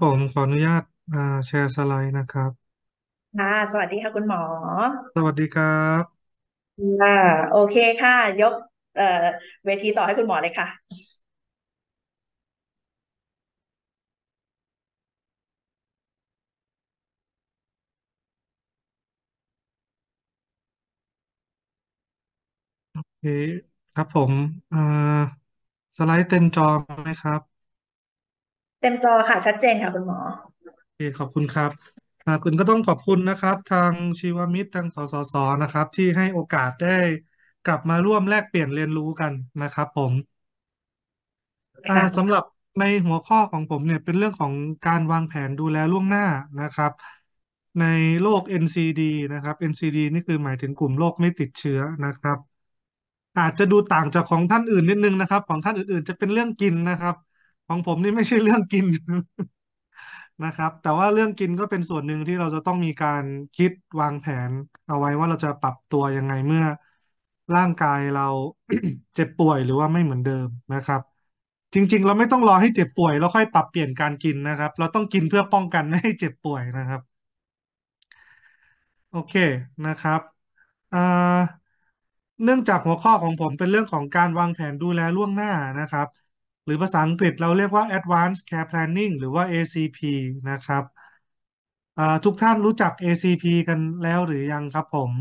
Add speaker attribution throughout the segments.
Speaker 1: ผมขออนุญาตแชร์สไลด์นะครับ
Speaker 2: ค่ะ สวัสดีค่ะคุณหมอ สวัสดีครับ ค่ะ โอเคค่ะ ยกเอ่อเวทีต่อให้คุณหมอเลยค่ะ
Speaker 1: โอเคครับผมอ่าสไลด์เต็มจอไหมครับ
Speaker 2: เต็มจอค่ะชัดเจนค่ะคุณหมอ
Speaker 1: โอเคขอบคุณครับคุณก็ต้องขอบคุณนะครับ ทางชีวมิตรทางสสสนะครับ ที่ให้โอกาสได้กลับมาร่วมแลกเปลี่ยนเรียนรู้กันนะครับ ผมสำหรับในหัวข้อของผมเนี่ยเป็นเรื่องของการวางแผนดูแลล่วงหน้านะครับ ในโรค NCD นะครับ NCD นี่คือหมายถึงกลุ่มโรคไม่ติดเชื้อนะครับ อาจจะดูต่างจากของท่านอื่นนิดนึงนะครับ ของท่านอื่นๆจะเป็นเรื่องกินนะครับของผมนี่ไม่ใช่เรื่องกินนะครับ แต่ว่าเรื่องกินก็เป็นส่วนหนึ่งที่เราจะต้องมีการคิดวางแผนเอาไว้ว่าเราจะปรับตัวยังไงเมื่อร่างกายเราเจ็บป่วยหรือว่าไม่เหมือนเดิมนะครับ จริงๆเราไม่ต้องรอให้เจ็บป่วยแล้วค่อยปรับเปลี่ยนการกินนะครับ เราต้องกินเพื่อป้องกันไม่ให้เจ็บป่วยนะครับ โอเคนะครับเนื่องจากหัวข้อของผมเป็นเรื่องของการวางแผนดูแลล่วงหน้านะครับรือภาษาอังกฤษ เราเรียกว่า Advanced Care Planning หรือว่า ACP นะครับทุกท่านรู้จัก ACP กันแล้วหรือยังครับผม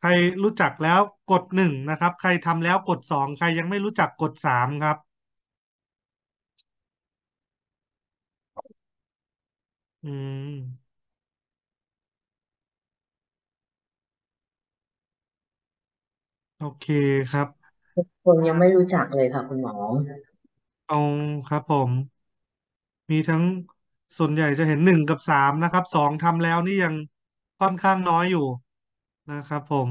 Speaker 1: ใครรู้จักแล้วกดหนึ่งนะครับ ใครทำแล้วกดสอง ใครยังไม่รู้จักกดสามครับอืมโอเคครับ
Speaker 2: คนยังไม่รู้จักเลยค่ะคุณหมอ
Speaker 1: เอาครับ ผม มีทั้งส่วนใหญ่จะเห็นหนึ่งกับสามนะครับสองทำแล้วนี่ยังค่อนข้างน้อยอยู่นะครับผม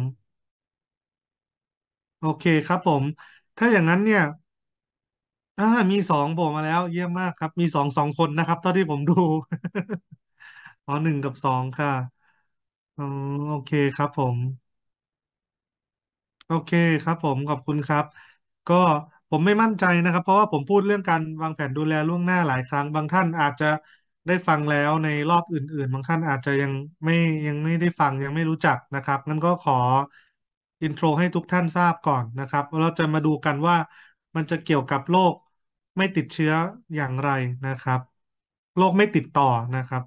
Speaker 1: โอเคครับ ผม ถ้าอย่างนั้นเนี่ยอ่ามีสองโผมมาแล้ว เยี่ยมมากครับมีสองสองคนนะครับเท่าที่ผมดูอ๋อหนึ่งกับสองค่ะอ๋อโอเคครับ ผมโอเคครับผม ขอบคุณครับ ก็ผมไม่มั่นใจนะครับ เพราะว่าผมพูดเรื่องการวางแผนดูแลล่วงหน้าหลายครั้ง บางท่านอาจจะได้ฟังแล้วในรอบอื่นๆ บางท่านอาจจะยังไม่ยังไม่ได้ฟังยังไม่รู้จักนะครับงั้นก็ขออินโทรให้ทุกท่านทราบก่อนนะครับเราจะมาดูกันว่ามันจะเกี่ยวกับโรคไม่ติดเชื้ออย่างไรนะครับโรคไม่ติดต่อนะครับ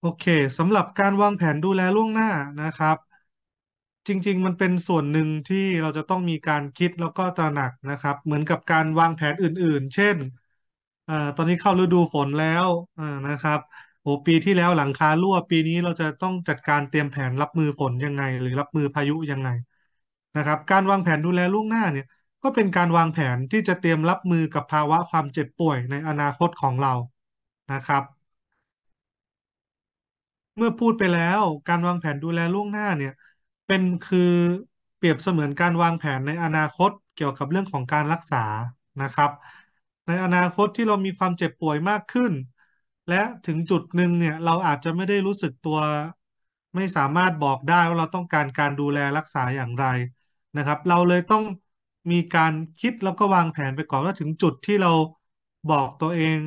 Speaker 1: โอเคสำหรับการวางแผนดูแลล่วงหน้านะครับจริง ๆ มันเป็นส่วนหนึ่งที่เราจะต้องมีการคิดแล้วก็ตระหนักนะครับ เหมือนกับการวางแผนอื่นๆ เช่นอตอนนี้เข้าฤดูฝนแล้วนะครับโอ้ปีที่แล้วหลังคารั่วปีนี้เราจะต้องจัดการเตรียมแผนรับมือฝนยังไง หรือรับมือพายุยังไงนะครับ การวางแผนดูแลล่วงหน้าเนี่ย ก็เป็นการวางแผนที่จะเตรียมรับมือกับภาวะความเจ็บป่วยในอนาคตของเรานะครับ เมื่อพูดไปแล้วการวางแผนดูแลล่วงหน้าเนี่ยเป็นคือเปรียบเสมือนการวางแผนในอนาคตเกี่ยวกับเรื่องของการรักษานะครับ ในอนาคตที่เรามีความเจ็บป่วยมากขึ้น และถึงจุดหนึ่งเนี่ยเราอาจจะไม่ได้รู้สึกตัว ไม่สามารถบอกได้ว่าเราต้องการการดูแลรักษาอย่างไรนะครับ เราเลยต้องมีการคิดแล้วก็วางแผนไปก่อนว่าถึงจุดที่เราบอกตัวเอง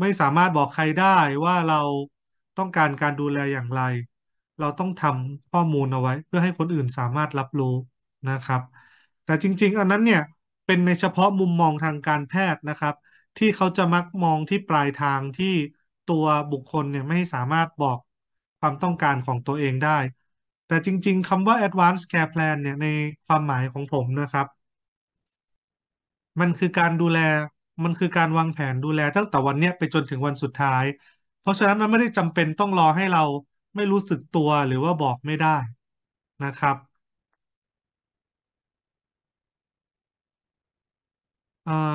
Speaker 1: ไม่สามารถบอกใครได้ว่าเราต้องการการดูแลอย่างไรเราต้องทำข้อมูลเอาไว้ เพื่อให้คนอื่นสามารถรับรู้นะครับ แต่จริงๆ อันนั้นเนี่ย เป็นในเฉพาะมุมมองทางการแพทย์นะครับ ที่เขาจะมักมองที่ปลายทางที่ตัวบุคคลเนี่ยไม่สามารถบอกความต้องการของตัวเองได้ แต่จริงๆคำว่า advanced care plan เนี่ยในความหมายของผมนะครับ มันคือการดูแลมันคือการวางแผนดูแลตั้งแต่วันเนี้ยไปจนถึงวันสุดท้าย เพราะฉะนั้นมันไม่ได้จำเป็นต้องรอให้เราไม่รู้สึกตัวหรือว่าบอกไม่ได้นะครับ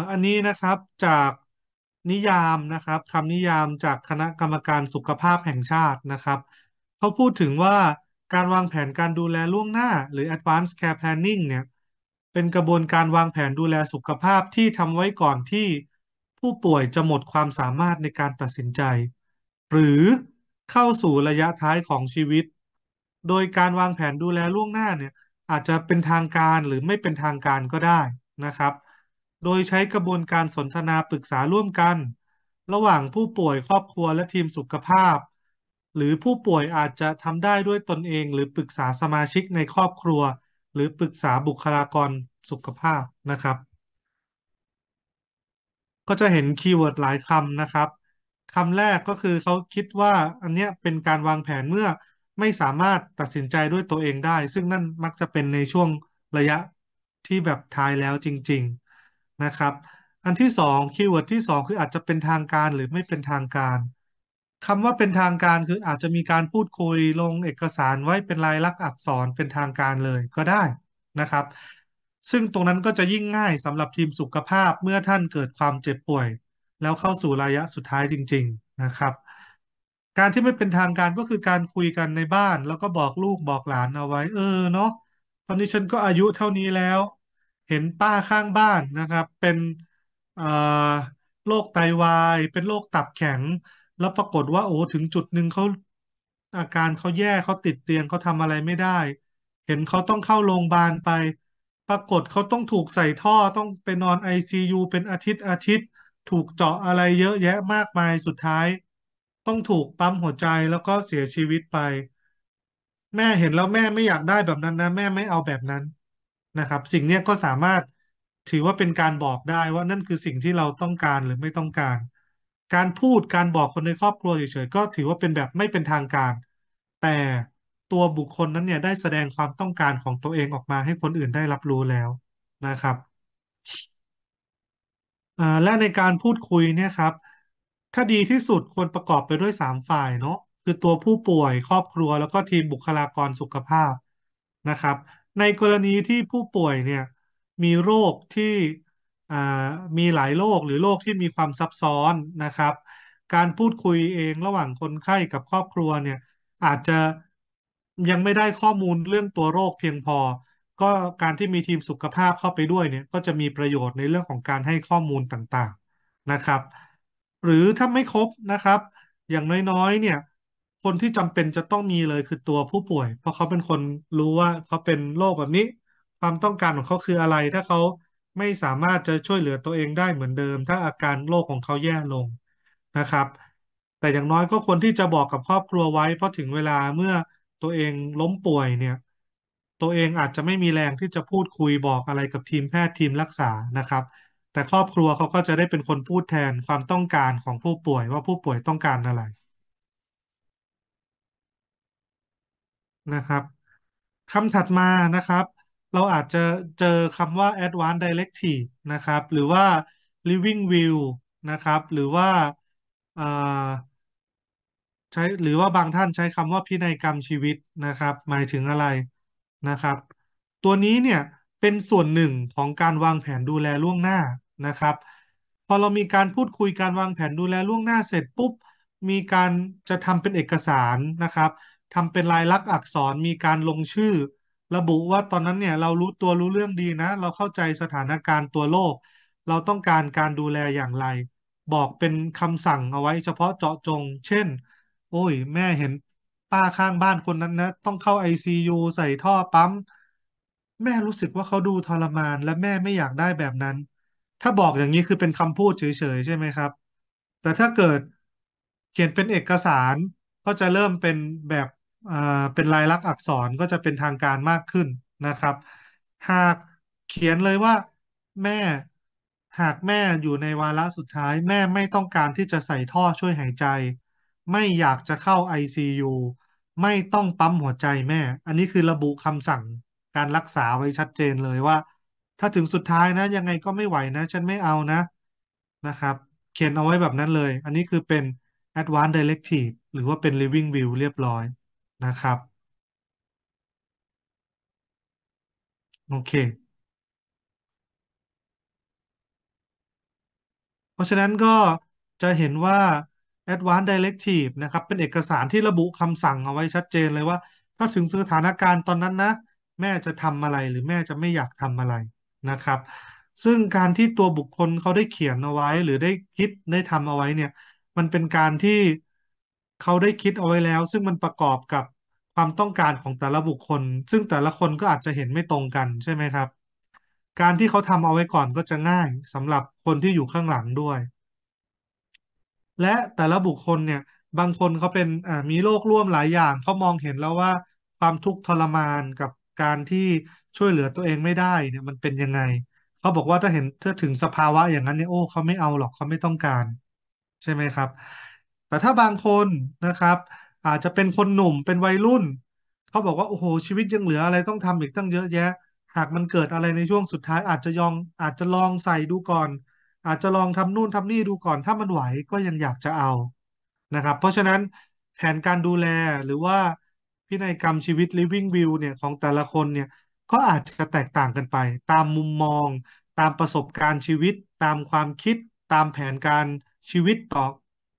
Speaker 1: อันนี้นะครับจากนิยามนะครับคำนิยามจากคณะกรรมการสุขภาพแห่งชาตินะครับเขาพูดถึงว่าการวางแผนการดูแลล่วงหน้าหรือ advanced care planning เนี่ยเป็นกระบวนการวางแผนดูแลสุขภาพที่ทำไว้ก่อนที่ผู้ป่วยจะหมดความสามารถในการตัดสินใจ หรือเข้าสู่ระยะท้ายของชีวิต โดยการวางแผนดูแลล่วงหน้าเนี่ยอาจจะเป็นทางการหรือไม่เป็นทางการก็ได้นะครับ โดยใช้กระบวนการสนทนาปรึกษาร่วมกัน ระหว่างผู้ป่วยครอบครัวและทีมสุขภาพ หรือผู้ป่วยอาจจะทำได้ด้วยตนเองหรือปรึกษาสมาชิกในครอบครัว หรือปรึกษาบุคลากรสุขภาพนะครับ ก็จะเห็นคีย์เวิร์ดหลายคำนะครับคำแรกก็คือเขาคิดว่าอันเนี้ยเป็นการวางแผนเมื่อ ไม่สามารถตัดสินใจด้วยตัวเองได้ ซึ่งนั่นมักจะเป็นในช่วงระยะที่แบบท้ายแล้วจริงๆนะครับ อันที่สองคีย์เวิร์ดที่สองคืออาจจะเป็นทางการหรือไม่เป็นทางการคำว่าเป็นทางการคืออาจจะมีการพูดคุยลงเอกสารไว้เป็นลายลักษณ์อักษรเป็นทางการเลยก็ได้นะครับ ซึ่งตรงนั้นก็จะยิ่งง่ายสำหรับทีมสุขภาพเมื่อท่านเกิดความเจ็บป่วยแล้วเข้าสู่ระยะสุดท้ายจริงๆนะครับ การที่ไม่เป็นทางการก็คือการคุยกันในบ้านแล้วก็บอกลูกบอกหลานเอาไว้เออเนาะตอนนี้ฉันก็อายุเท่านี้แล้ว เห็นป้าข้างบ้านนะครับ เป็นโรคไตาวายเป็นโรคตับแข็ง แล้วปรากฏว่าโอ้ถึงจุดหนึ่งเขาอาการเขาแย่เขาติดเตียงเขาทำอะไรไม่ได้ เห็นเขาต้องเข้าโรงพยาบาลไปปรากฏเขาต้องถูกใส่ท่อต้องไปนอนไอซียูเป็นอาทิตย์อาทิตย์ถูกเจาะอะไรเยอะแยะมากมายสุดท้าย ต้องถูกปั๊มหัวใจแล้วก็เสียชีวิตไป แม่เห็นแล้วแม่ไม่อยากได้แบบนั้นนะแม่ไม่เอาแบบนั้นนะครับ สิ่งนี้ก็สามารถถือว่าเป็นการบอกได้ว่านั่นคือสิ่งที่เราต้องการหรือไม่ต้องการ การพูดการบอกคนในครอบครัวเฉยๆก็ ถือว่าเป็นแบบไม่เป็นทางการ แต่ตัวบุคคลนั้นเนี่ยได้แสดงความต้องการของตัวเองออกมาให้คนอื่นได้รับรู้แล้วนะครับอและในการพูดคุยเนี่ยครับ ถ้าดีที่สุดควรประกอบไปด้วยสามฝ่ายเนาะคือตัวผู้ป่วยครอบครัว แล้วก็ทีมบุคลากรสุขภาพนะครับในกรณีที่ผู้ป่วยเนี่ยมีโรคที่มีหลายโรคหรือโรคที่มีความซับซ้อนนะครับ การพูดคุยเองระหว่างคนไข้กับครอบครัวเนี่ยอาจจะยังไม่ได้ข้อมูลเรื่องตัวโรคเพียงพอก็การที่มีทีมสุขภาพเข้าไปด้วยเนี่ยก็จะมีประโยชน์ในเรื่องของการให้ข้อมูลต่างๆนะครับ หรือถ้าไม่ครบนะครับ อย่างน้อยๆเนี่ยคนที่จำเป็นจะต้องมีเลยคือตัวผู้ป่วยเพราะเขาเป็นคนรู้ว่าเขาเป็นโรคแบบนี้ ความต้องการของเขาคืออะไรถ้าเขาไม่สามารถจะช่วยเหลือตัวเองได้เหมือนเดิมถ้าอาการโรคของเขาแย่ลงนะครับ แต่อย่างน้อยก็ควรที่จะบอกกับครอบครัวไว้เพราะถึงเวลาเมื่อตัวเองล้มป่วยเนี่ยตัวเองอาจจะไม่มีแรงที่จะพูดคุยบอกอะไรกับทีมแพทย์ทีมรักษานะครับ แต่ครอบครัวเขาก็จะได้เป็นคนพูดแทนความต้องการของผู้ป่วยว่าผู้ป่วยต้องการอะไรนะครับคำถัดมานะครับ เราอาจจะเจอคำว่า advanced directive นะครับ หรือว่า living will นะครับหรือว่าใช้หรือว่าบางท่านใช้คำว่าพินัยกรรมชีวิตนะครับ หมายถึงอะไรนะครับตัวนี้เนี่ยเป็นส่วนหนึ่งของการวางแผนดูแลล่วงหน้านะครับพอเรามีการพูดคุยการวางแผนดูแลล่วงหน้าเสร็จปุ๊บมีการจะทำเป็นเอกสารนะครับทำเป็นลายลักษณ์อักษรมีการลงชื่อระบุว่าตอนนั้นเนี่ยเรารู้ตัวรู้เรื่องดีนะ เราเข้าใจสถานการณ์ตัวโลก เราต้องการการดูแลอย่างไร บอกเป็นคำสั่งเอาไว้เฉพาะเจาะจง เช่น โอ้ย แม่เห็นป้า ข้างบ้านคนนั้นนะต้องเข้าไอซียูใส่ท่อปั๊มแม่รู้สึกว่าเขาดูทรมาน และแม่ไม่อยากได้แบบนั้น ถ้าบอกอย่างนี้คือเป็นคำพูดเฉยๆใช่ไหมครับ แต่ถ้าเกิดเขียนเป็นเอกสารก็จะเริ่มเป็น แบบอ่เป็นลายลักษณ์อักษรก็จะเป็นทางการมากขึ้นนะครับ หากเขียนเลยว่าแม่หากแม่อยู่ในวาระสุดท้าย แม่ไม่ต้องการที่จะใส่ท่อช่วยหายใจ ไม่อยากจะเข้า ICU ไม่ต้องปั๊มหัวใจแม่ อันนี้คือระบุคำสั่งการรักษาไว้ชัดเจนเลยว่า ถ้าถึงสุดท้ายนะยังไงก็ไม่ไหวนะฉันไม่เอานะนะครับ เขียนเอาไว้แบบนั้นเลย อันนี้คือเป็น Advanced Directive หรือว่าเป็น Living w i l l เรียบร้อยนะครับโอเค เพราะฉะนั้นก็จะเห็นว่า Advanced Directive นะครับเป็นเอกสารที่ระบุคำสั่งเอาไว้ชัดเจนเลยว่า ถ้าถึงสถานการณ์ตอนนั้นนะ แม่จะทำอะไรหรือแม่จะไม่อยากทำอะไรนะครับ ซึ่งการที่ตัวบุคคลเขาได้เขียนเอาไว้ หรือได้คิดได้ทำเอาไว้เนี่ยมันเป็นการที่เขาได้คิดเอาไว้แล้ว ซึ่งมันประกอบกับความต้องการของแต่ละบุคคล ซึ่งแต่ละคนก็อาจจะเห็นไม่ตรงกันใช่ไหมครับ การที่เขาทำเอาไว้ก่อนก็จะง่ายสำหรับคนที่อยู่ข้างหลังด้วยและแต่ละบุคคลเนี่ยบางคนเขาเป็นมีโรคร่วมหลายอย่าง เขามองเห็นแล้วว่าความทุกข์ทรมานกับการที่ช่วยเหลือตัวเองไม่ได้เนี่ยมันเป็นยังไงเขาบอกว่าถ้าเห็นถ้าถึงสภาวะอย่างนั้นเนี่ยโอ้เขาไม่เอาหรอกเขาไม่ต้องการ ใช่ไหมครับ แต่ถ้าบางคนนะครับ อาจจะเป็นคนหนุ่มเป็นวัยรุ่นเขาบอกว่าโอ้โหชีวิตยังเหลืออะไรต้องทำอีกตั้งเยอะแยะ หากมันเกิดอะไรในช่วงสุดท้ายอาจจะยองอาจจะลองใส่ดูก่อนอาจจะลองทำนู่นทำนี่ดูก่อน ถ้ามันไหวก็ยังอยากจะเอานะครับ เพราะฉะนั้นแผนการดูแลหรือว่าพินัยกรรมชีวิต living will เนี่ยของแต่ละคนเนี่ยก็อาจจะแตกต่างกันไป ตามมุมมอง ตามประสบการณ์ชีวิต ตามความคิด ตามแผนการชีวิตต่อ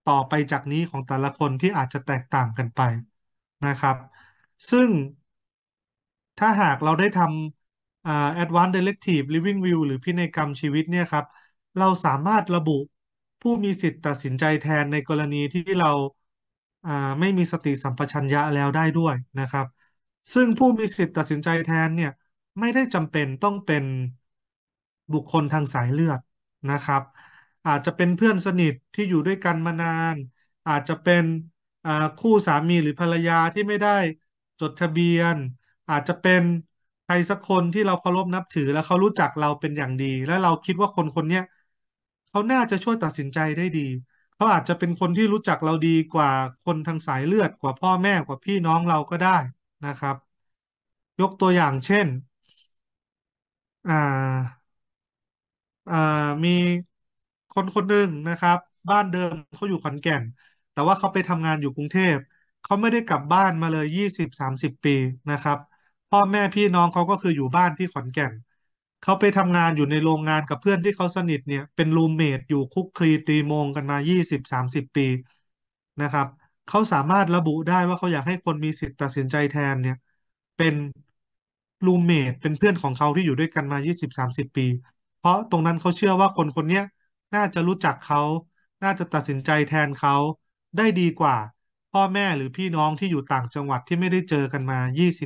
Speaker 1: ต่อไปจากนี้ของแต่ละคนที่อาจจะแตกต่างกันไปนะครับ ซึ่งถ้าหากเราได้ทำ advanced directive living will หรือพินัยกรรมชีวิตเนี่ยครับเราสามารถระบุผู้มีสิทธิ์ตัดสินใจแทนในกรณีที่เราไม่มีสติสัมปชัญญะแล้วได้ด้วยนะครับ ซึ่งผู้มีสิทธิ์ตัดสินใจแทนเนี่ยไม่ได้จำเป็นต้องเป็นบุคคลทางสายเลือดนะครับ อาจจะเป็นเพื่อนสนิทที่อยู่ด้วยกันมานาน อาจจะเป็นคู่สามีหรือภรรยาที่ไม่ได้จดทะเบียน อาจจะเป็นใครสักคนที่เราเคารพนับถือและเขารู้จักเราเป็นอย่างดี และเราคิดว่าคนคนนี้เขาน่าจะช่วยตัดสินใจได้ดี เขาอาจจะเป็นคนที่รู้จักเราดีกว่าคนทางสายเลือดกว่าพ่อแม่กว่าพี่น้องเราก็ได้นะครับ ยกตัวอย่างเช่นอ่าอ่ามีคนคนหนึ่งนะครับ บ้านเดิมเขาอยู่ขอนแก่น แต่ว่าเขาไปทำงานอยู่กรุงเทพ เขาไม่ได้กลับบ้านมาเลยยี่สิบสามสิบปีนะครับ พ่อแม่พี่น้องเขาก็คืออยู่บ้านที่ขอนแก่นเขาไปทำงานอยู่ในโรงงานกับเพื่อนที่เขาสนิทเนี่ยเป็นรูเมทอยู่คุกคลีตีโมงกันมา 20-30 ปีนะครับ เขาสามารถระบุได้ว่าเขาอยากให้คนมีสิทธิ์ตัดสินใจแทนเนี่ยเป็นรูเมทเป็นเพื่อนของเขาที่อยู่ด้วยกันมา 20-30 ปี เพราะตรงนั้นเขาเชื่อว่าคนคนนี้น่าจะรู้จักเขา น่าจะตัดสินใจแทนเขาได้ดีกว่า พ่อแม่หรือพี่น้องที่อยู่ต่างจังหวัดที่ไม่ได้เจอกันมา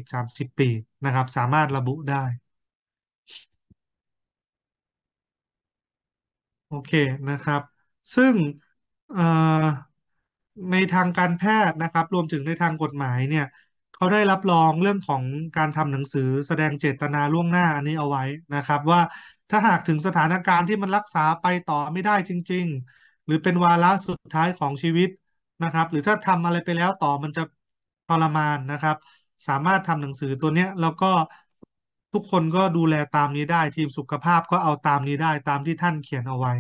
Speaker 1: 20-30 ปีนะครับ สามารถระบุได้โอเคนะครับ ซึ่งในทางการแพทย์นะครับ รวมถึงในทางกฎหมายเนี่ยเขาได้รับรองเรื่องของการทำหนังสือ แสดงเจตนาล่วงหน้าอันนี้เอาไว้นะครับ ว่าถ้าหากถึงสถานการณ์ที่มันรักษาไปต่อไม่ได้จริงๆ หรือเป็นวาระสุดท้ายของชีวิตนะครับ หรือถ้าทำอะไรไปแล้วต่อมันจะทรมานนะครับ สามารถทำหนังสือตัวเนี้ยแล้วก็ทุกคนก็ดูแลตามนี้ได้ทีมสุขภาพก็เอาตามนี้ได้ตามที่ท่านเขียนเอาไว้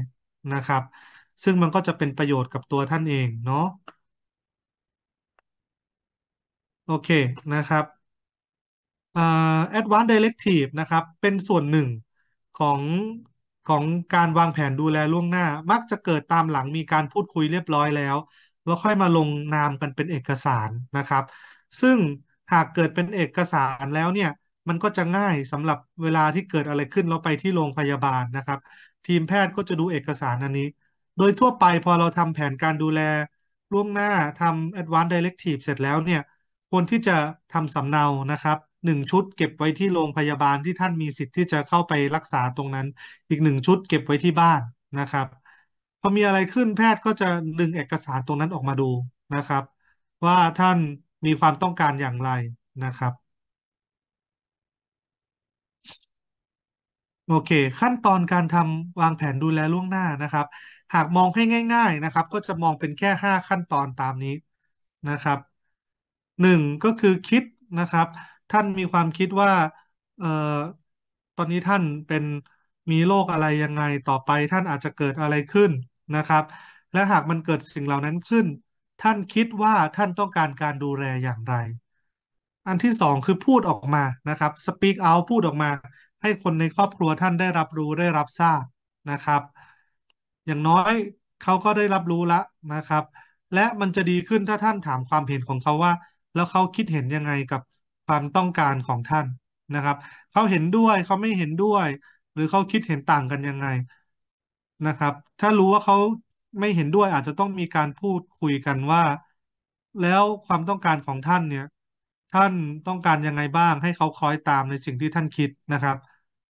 Speaker 1: นะครับ ซึ่งมันก็จะเป็นประโยชน์กับตัวท่านเองเนาะโอเคนะครับอวานซ์ไดเรกทีฟนะครับ เป็นส่วนหนึ่งของของการวางแผนดูแลล่วงหน้ามักจะเกิดตามหลังมีการพูดคุยเรียบร้อยแล้ว แล้วค่อยมาลงนามกันเป็นเอกสารนะครับ ซึ่งหากเกิดเป็นเอกสารแล้วเนี่ยมันก็จะง่ายสำหรับเวลาที่เกิดอะไรขึ้นเราไปที่โรงพยาบาลนะครับ ทีมแพทย์ก็จะดูเอกสารอันนี้ โดยทั่วไปพอเราทำแผนการดูแลล่วงหน้าทำ Advanced Directive เสร็จแล้วเนี่ยควรที่จะทำสำเนานะครับหนึ่งชุดเก็บไว้ที่โรงพยาบาลที่ท่านมีสิทธิ์ที่จะเข้าไปรักษาตรงนั้นอีกหนึ่งชุดเก็บไว้ที่บ้านนะครับ พอมีอะไรขึ้นแพทย์ก็จะดึงเอกสารตรงนั้นออกมาดูนะครับ ว่าท่านมีความต้องการอย่างไรนะครับโอเค ขั้นตอนการทำวางแผนดูแลล่วงหน้านะครับหากมองให้ง่ายๆนะครับก็จะมองเป็นแค่ 5 ขั้นตอนตามนี้นะครับหนึ่งก็คือคิดนะครับท่านมีความคิดว่าเอ่อตอนนี้ท่านเป็นมีโรคอะไรยังไงต่อไปท่านอาจจะเกิดอะไรขึ้นนะครับและหากมันเกิดสิ่งเหล่านั้นขึ้น ท่านคิดว่าท่านต้องการการดูแลอย่างไร อันที่สองคือพูดออกมานะครับ speak out พูดออกมาให้คนในครอบครัวท่านได้รับรู้ได้รับทราบนะครับ อย่างน้อยเขาก็ได้รับรู้ละนะครับ และมันจะดีขึ้นถ้าท่านถามความเห็นของเขาว่า แล้วเขาคิดเห็นยังไงกับความต้องการของท่านนะครับเขาเห็นด้วยเขาไม่เห็นด้วย หรือเขาคิดเห็นต่างกันยังไงนะครับ ถ้ารู้ว่าเขาไม่เห็นด้วยอาจจะต้องมีการพูดคุยกันว่า แล้วความต้องการของท่านเนี่ยท่านต้องการยังไงบ้าง ให้เขาคล้อยตามในสิ่งที่ท่านคิดนะครับ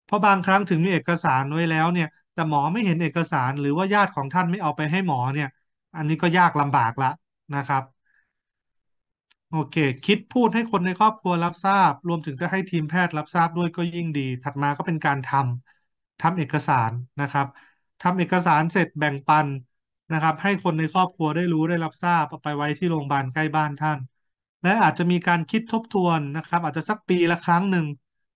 Speaker 1: เพราะบางครั้งถึงมีเอกสารไว้แล้วเนี่ยแต่หมอไม่เห็นเอกสารหรือว่าญาติของท่านไม่เอาไปให้หมอเนี่ยอันนี้ก็ยากลำบากละนะครับโอเค คิดพูดให้คนในครอบครัวรับทราบรวมถึงจะให้ทีมแพทย์รับทราบด้วยก็ยิ่งดี ถัดมาก็เป็นการทำทำเอกสารนะครับทำเอกสารเสร็จแบ่งปันนะครับ ให้คนในครอบครัวได้รู้ได้รับทราบเอาไปไว้ที่โรงพยาบาลใกล้บ้านท่าน และอาจจะมีการคิดทบทวนนะครับ อาจจะสักปีละครั้งหนึ่ง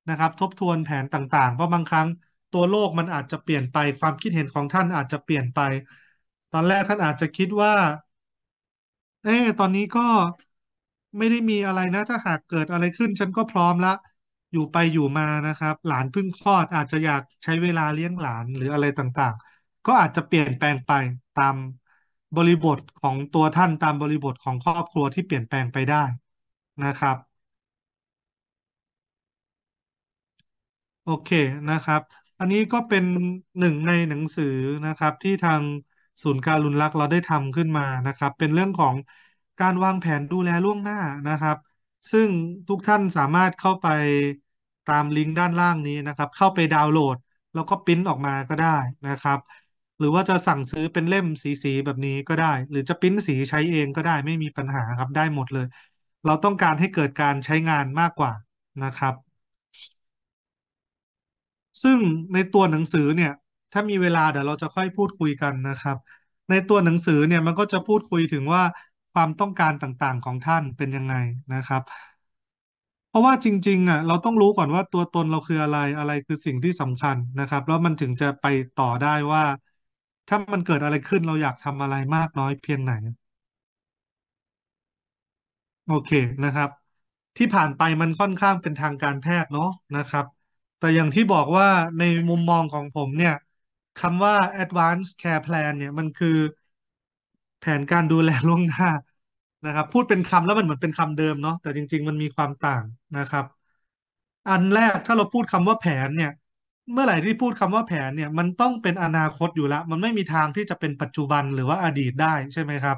Speaker 1: นะครับทบทวนแผนต่างๆ เพราะบางครั้งตัวโลกมันอาจจะเปลี่ยนไป ความคิดเห็นของท่านอาจจะเปลี่ยนไป ตอนแรก ท่านอาจจะคิดว่า เอ๊ตอนนี้ก็ไม่ได้มีอะไรนะถ้าหากเกิดอะไรขึ้น ฉันก็พร้อมละ อยู่ไปอยู่มานะครับ หลานเพิ่งคลอดอาจจะอยากใช้เวลาเลี้ยงหลานหรืออะไรต่างๆ ก็อาจจะเปลี่ยนแปลงไปตามบริบทของตัวท่านตามบริบทของครอบครัวที่เปลี่ยนแปลงไปได้นะครับโอเคนะครับ อันนี้ก็เป็นหนึ่งในหนังสือนะครับ ที่ทางศูนย์การุณรักเราได้ทำขึ้นมานะครับ เป็นเรื่องของการวางแผนดูแลล่วงหน้านะครับ ซึ่งทุกท่านสามารถเข้าไปตามลิงก์ด้านล่างนี้นะครับ เข้าไปดาวน์โหลด แล้วก็พิมพ์ออกมาก็ได้นะครับ หรือว่าจะสั่งซื้อเป็นเล่มสีๆแบบนี้ก็ได้ หรือจะพิมพ์สีใช้เองก็ได้ไม่มีปัญหาครับได้หมดเลย เราต้องการให้เกิดการใช้งานมากกว่านะครับซึ่งในตัวหนังสือเนี่ย ถ้ามีเวลาเดี๋ยวเราจะค่อยพูดคุยกันนะครับ ในตัวหนังสือเนี่ยมันก็จะพูดคุยถึงว่าความต้องการต่างๆของท่านเป็นยังไงนะครับ เพราะว่าจริงๆอ่ะเราต้องรู้ก่อนว่าตัวตนเราคืออะไรอะไรคือสิ่งที่สำคัญนะครับแล้วมันถึงจะไปต่อได้ว่า ถ้ามันเกิดอะไรขึ้นเราอยากทำอะไรมากน้อยเพียงไหนโอเคนะครับ ที่ผ่านไปมันค่อนข้างเป็นทางการแพทย์เนาะนะครับแต่อย่างที่บอกว่าในมุมมองของผมเนี่ยคำว่า advanced care plan เนี่ยมันคือแผนการดูแลล่วงหน้านะครับพูดเป็นคำแล้วมันเหมือนเป็นคำเดิมเนาะแต่จริงๆ มันมีความต่างนะครับ อันแรกถ้าเราพูดคำว่าแผนเนี่ย เมื่อไหร่ที่พูดคำว่าแผนเนี่ยมันต้องเป็นอนาคตอยู่ละมันไม่มีทางที่จะเป็นปัจจุบันหรือว่าอดีตได้ใช่ไหมครับ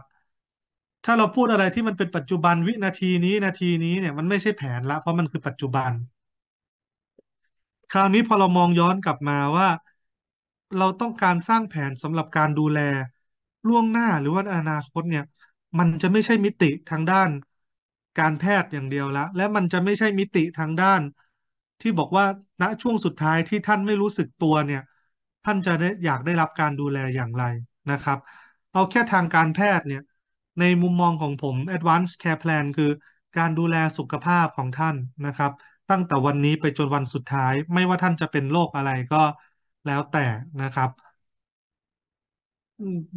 Speaker 1: ถ้าเราพูดอะไรที่มันเป็นปัจจุบันวินาทีนี้นาทีนี้เนี่ย มันไม่ใช่แผนละเพราะมันคือปัจจุบันคราวนี้พอเรามองย้อนกลับมาว่า เราต้องการสร้างแผนสำหรับการดูแลล่วงหน้าหรือว่าอนาคตเนี่ยมันจะไม่ใช่มิติทางด้าน การแพทย์อย่างเดียวละ และมันจะไม่ใช่มิติทางด้าน ที่บอกว่าณช่วงสุดท้ายที่ท่านไม่รู้สึกตัวเนี่ยท่านจะได้อยากได้รับการดูแลอย่างไรนะครับเอาแค่ทางการแพทย์เนี่ย ในมุมมองของผม Advanced Care Plan คือการดูแลสุขภาพของท่านนะครับตั้งแต่วันนี้ไปจนวันสุดท้ายไม่ว่าท่านจะเป็นโรคอะไรก็แล้วแต่นะครับ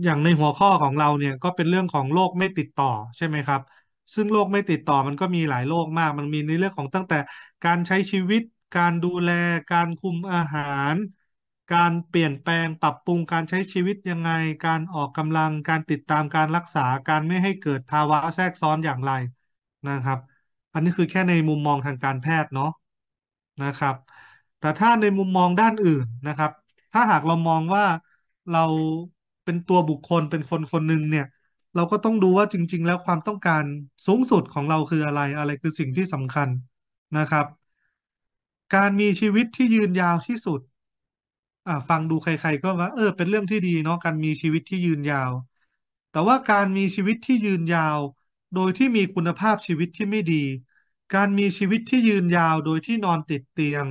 Speaker 1: อย่างในหัวข้อของเราเนี่ยก็เป็นเรื่องของโรคไม่ติดต่อใช่ไหมครับ ซึ่งโรคไม่ติดต่อมันก็มีหลายโรคมากมันมีในเรื่องของตั้งแต่การใช้ชีวิต การดูแลการคุมอาหาร การเปลี่ยนแปลงปรับปรุงการใช้ชีวิตยังไง การออกกำลังการติดตามการรักษา การไม่ให้เกิดภาวะแทรกซ้อนอย่างไรนะครับอันนี้คือแค่ในมุมมองทางการแพทย์เนาะนะครับ แต่ถ้าในมุมมองด้านอื่นนะครับ ถ้าหากเรามองว่าเราเป็นตัวบุคคลเป็นคนคนหนึ่งเนี่ย เราก็ต้องดูว่าจริงๆแล้วความต้องการสูงสุดของเราคืออะไรอะไรคือสิ่งที่สำคัญนะครับ การมีชีวิตที่ยืนยาวที่สุดอ่าฟังดูใครๆ ก็ว่าเออเป็นเรื่องที่ดีเนาะการมีชีวิตที่ยืนยาว แต่ว่าการมีชีวิตที่ยืนยาวโดยที่มีคุณภาพชีวิตที่ไม่ดี การมีชีวิตที่ยืนยาวโดยที่นอนติดเตียง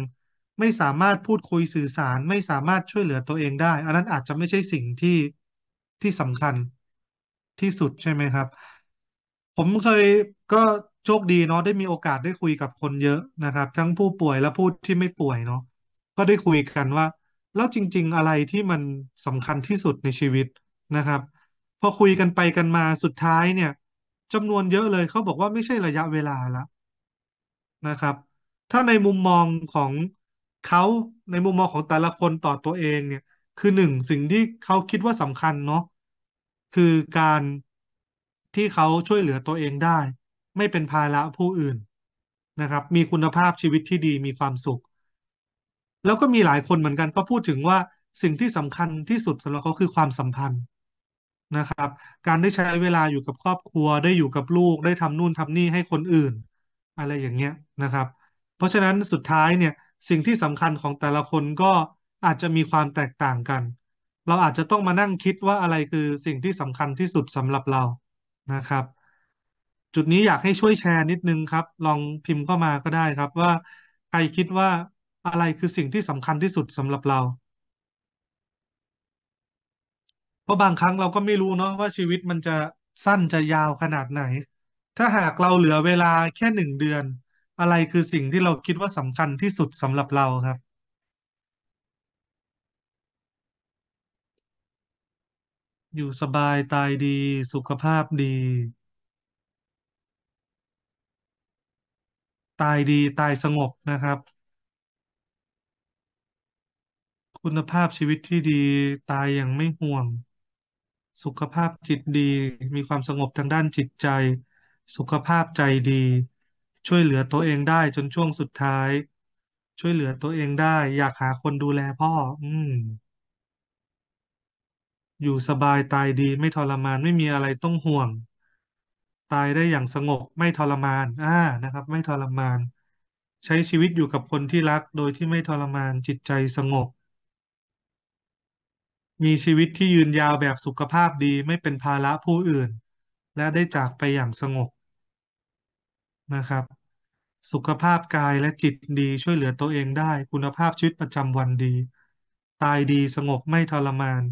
Speaker 1: ไม่สามารถพูดคุยสื่อสาร ไม่สามารถช่วยเหลือตัวเองได้ อันนั้นอาจจะไม่ใช่สิ่งที่ที่สำคัญที่สุดใช่ไหมครับ ผมเคยก็โชคดีเนาะได้มีโอกาสได้คุยกับคนเยอะนะครับ ทั้งผู้ป่วยและผู้ที่ไม่ป่วยเนาะ ก็ได้คุยกันว่า แล้วจริงๆอะไรที่มันสำคัญที่สุดในชีวิตนะครับพอคุยกันไปกันมาสุดท้ายเนี่ยจำนวนเยอะเลยเขาบอกว่าไม่ใช่ระยะเวลาละนะครับ ถ้าในมุมมองของเขาในมุมมองของแต่ละคนต่อตัวเองเนี่ยคือหนึ่งสิ่งที่เขาคิดว่าสำคัญเนาะคือการที่เขาช่วยเหลือตัวเองได้ ไม่เป็นภาระผู้อื่นนะครับมีคุณภาพชีวิตที่ดีมีความสุข แล้วก็มีหลายคนเหมือนกัน ก็พูดถึงว่าสิ่งที่สำคัญที่สุดสำหรับเขาคือความสัมพันธ์นะครับการได้ใช้เวลาอยู่กับครอบครัวได้อยู่กับลูก ได้ทำนู่นทำนี่ให้คนอื่น อะไรอย่างเงี้ยนะครับเพราะฉะนั้นสุดท้ายเนี่ยสิ่งที่สำคัญของแต่ละคนก็อาจจะมีความแตกต่างกัน เราอาจจะต้องมานั่งคิดว่าอะไรคือสิ่งที่สำคัญที่สุดสำหรับเรานะครับจุดนี้อยากให้ช่วยแชร์นิดนึงครับลองพิมพ์เข้ามาก็ได้ครับว่าใครคิดว่าอะไรคือสิ่งที่สำคัญที่สุดสำหรับเราเพราะบางครั้งเราก็ไม่รู้เนาะว่าชีวิตมันจะสั้นจะยาวขนาดไหน ถ้าหากเราเหลือเวลาแค่หนึ่งเดือน อะไรคือสิ่งที่เราคิดว่าสำคัญที่สุดสำหรับเราครับ อยู่สบายตายดี สุขภาพดี ตายดีตายสงบนะครับ คุณภาพชีวิตที่ดีตายอย่างไม่ห่วงสุขภาพจิตดีมีความสงบทางด้านจิตใจ สุขภาพใจดี ช่วยเหลือตัวเองได้จนช่วงสุดท้าย ช่วยเหลือตัวเองได้อยากหาคนดูแลพ่อ อืมอยู่สบายตายดีไม่ทรมานไม่มีอะไรต้องห่วง ตายได้อย่างสงบไม่ทรมานอ่านะครับ ไม่ทรมาน ใช้ชีวิตอยู่กับคนที่รักโดยที่ไม่ทรมานจิตใจสงบมีชีวิตที่ยืนยาวแบบสุขภาพดีไม่เป็นภาระผู้อื่น และได้จากไปอย่างสงบนะครับ สุขภาพกายและจิตดีช่วยเหลือตัวเองได้ คุณภาพชีวิตประจำวันดี ตายดีสงบไม่ทรมาน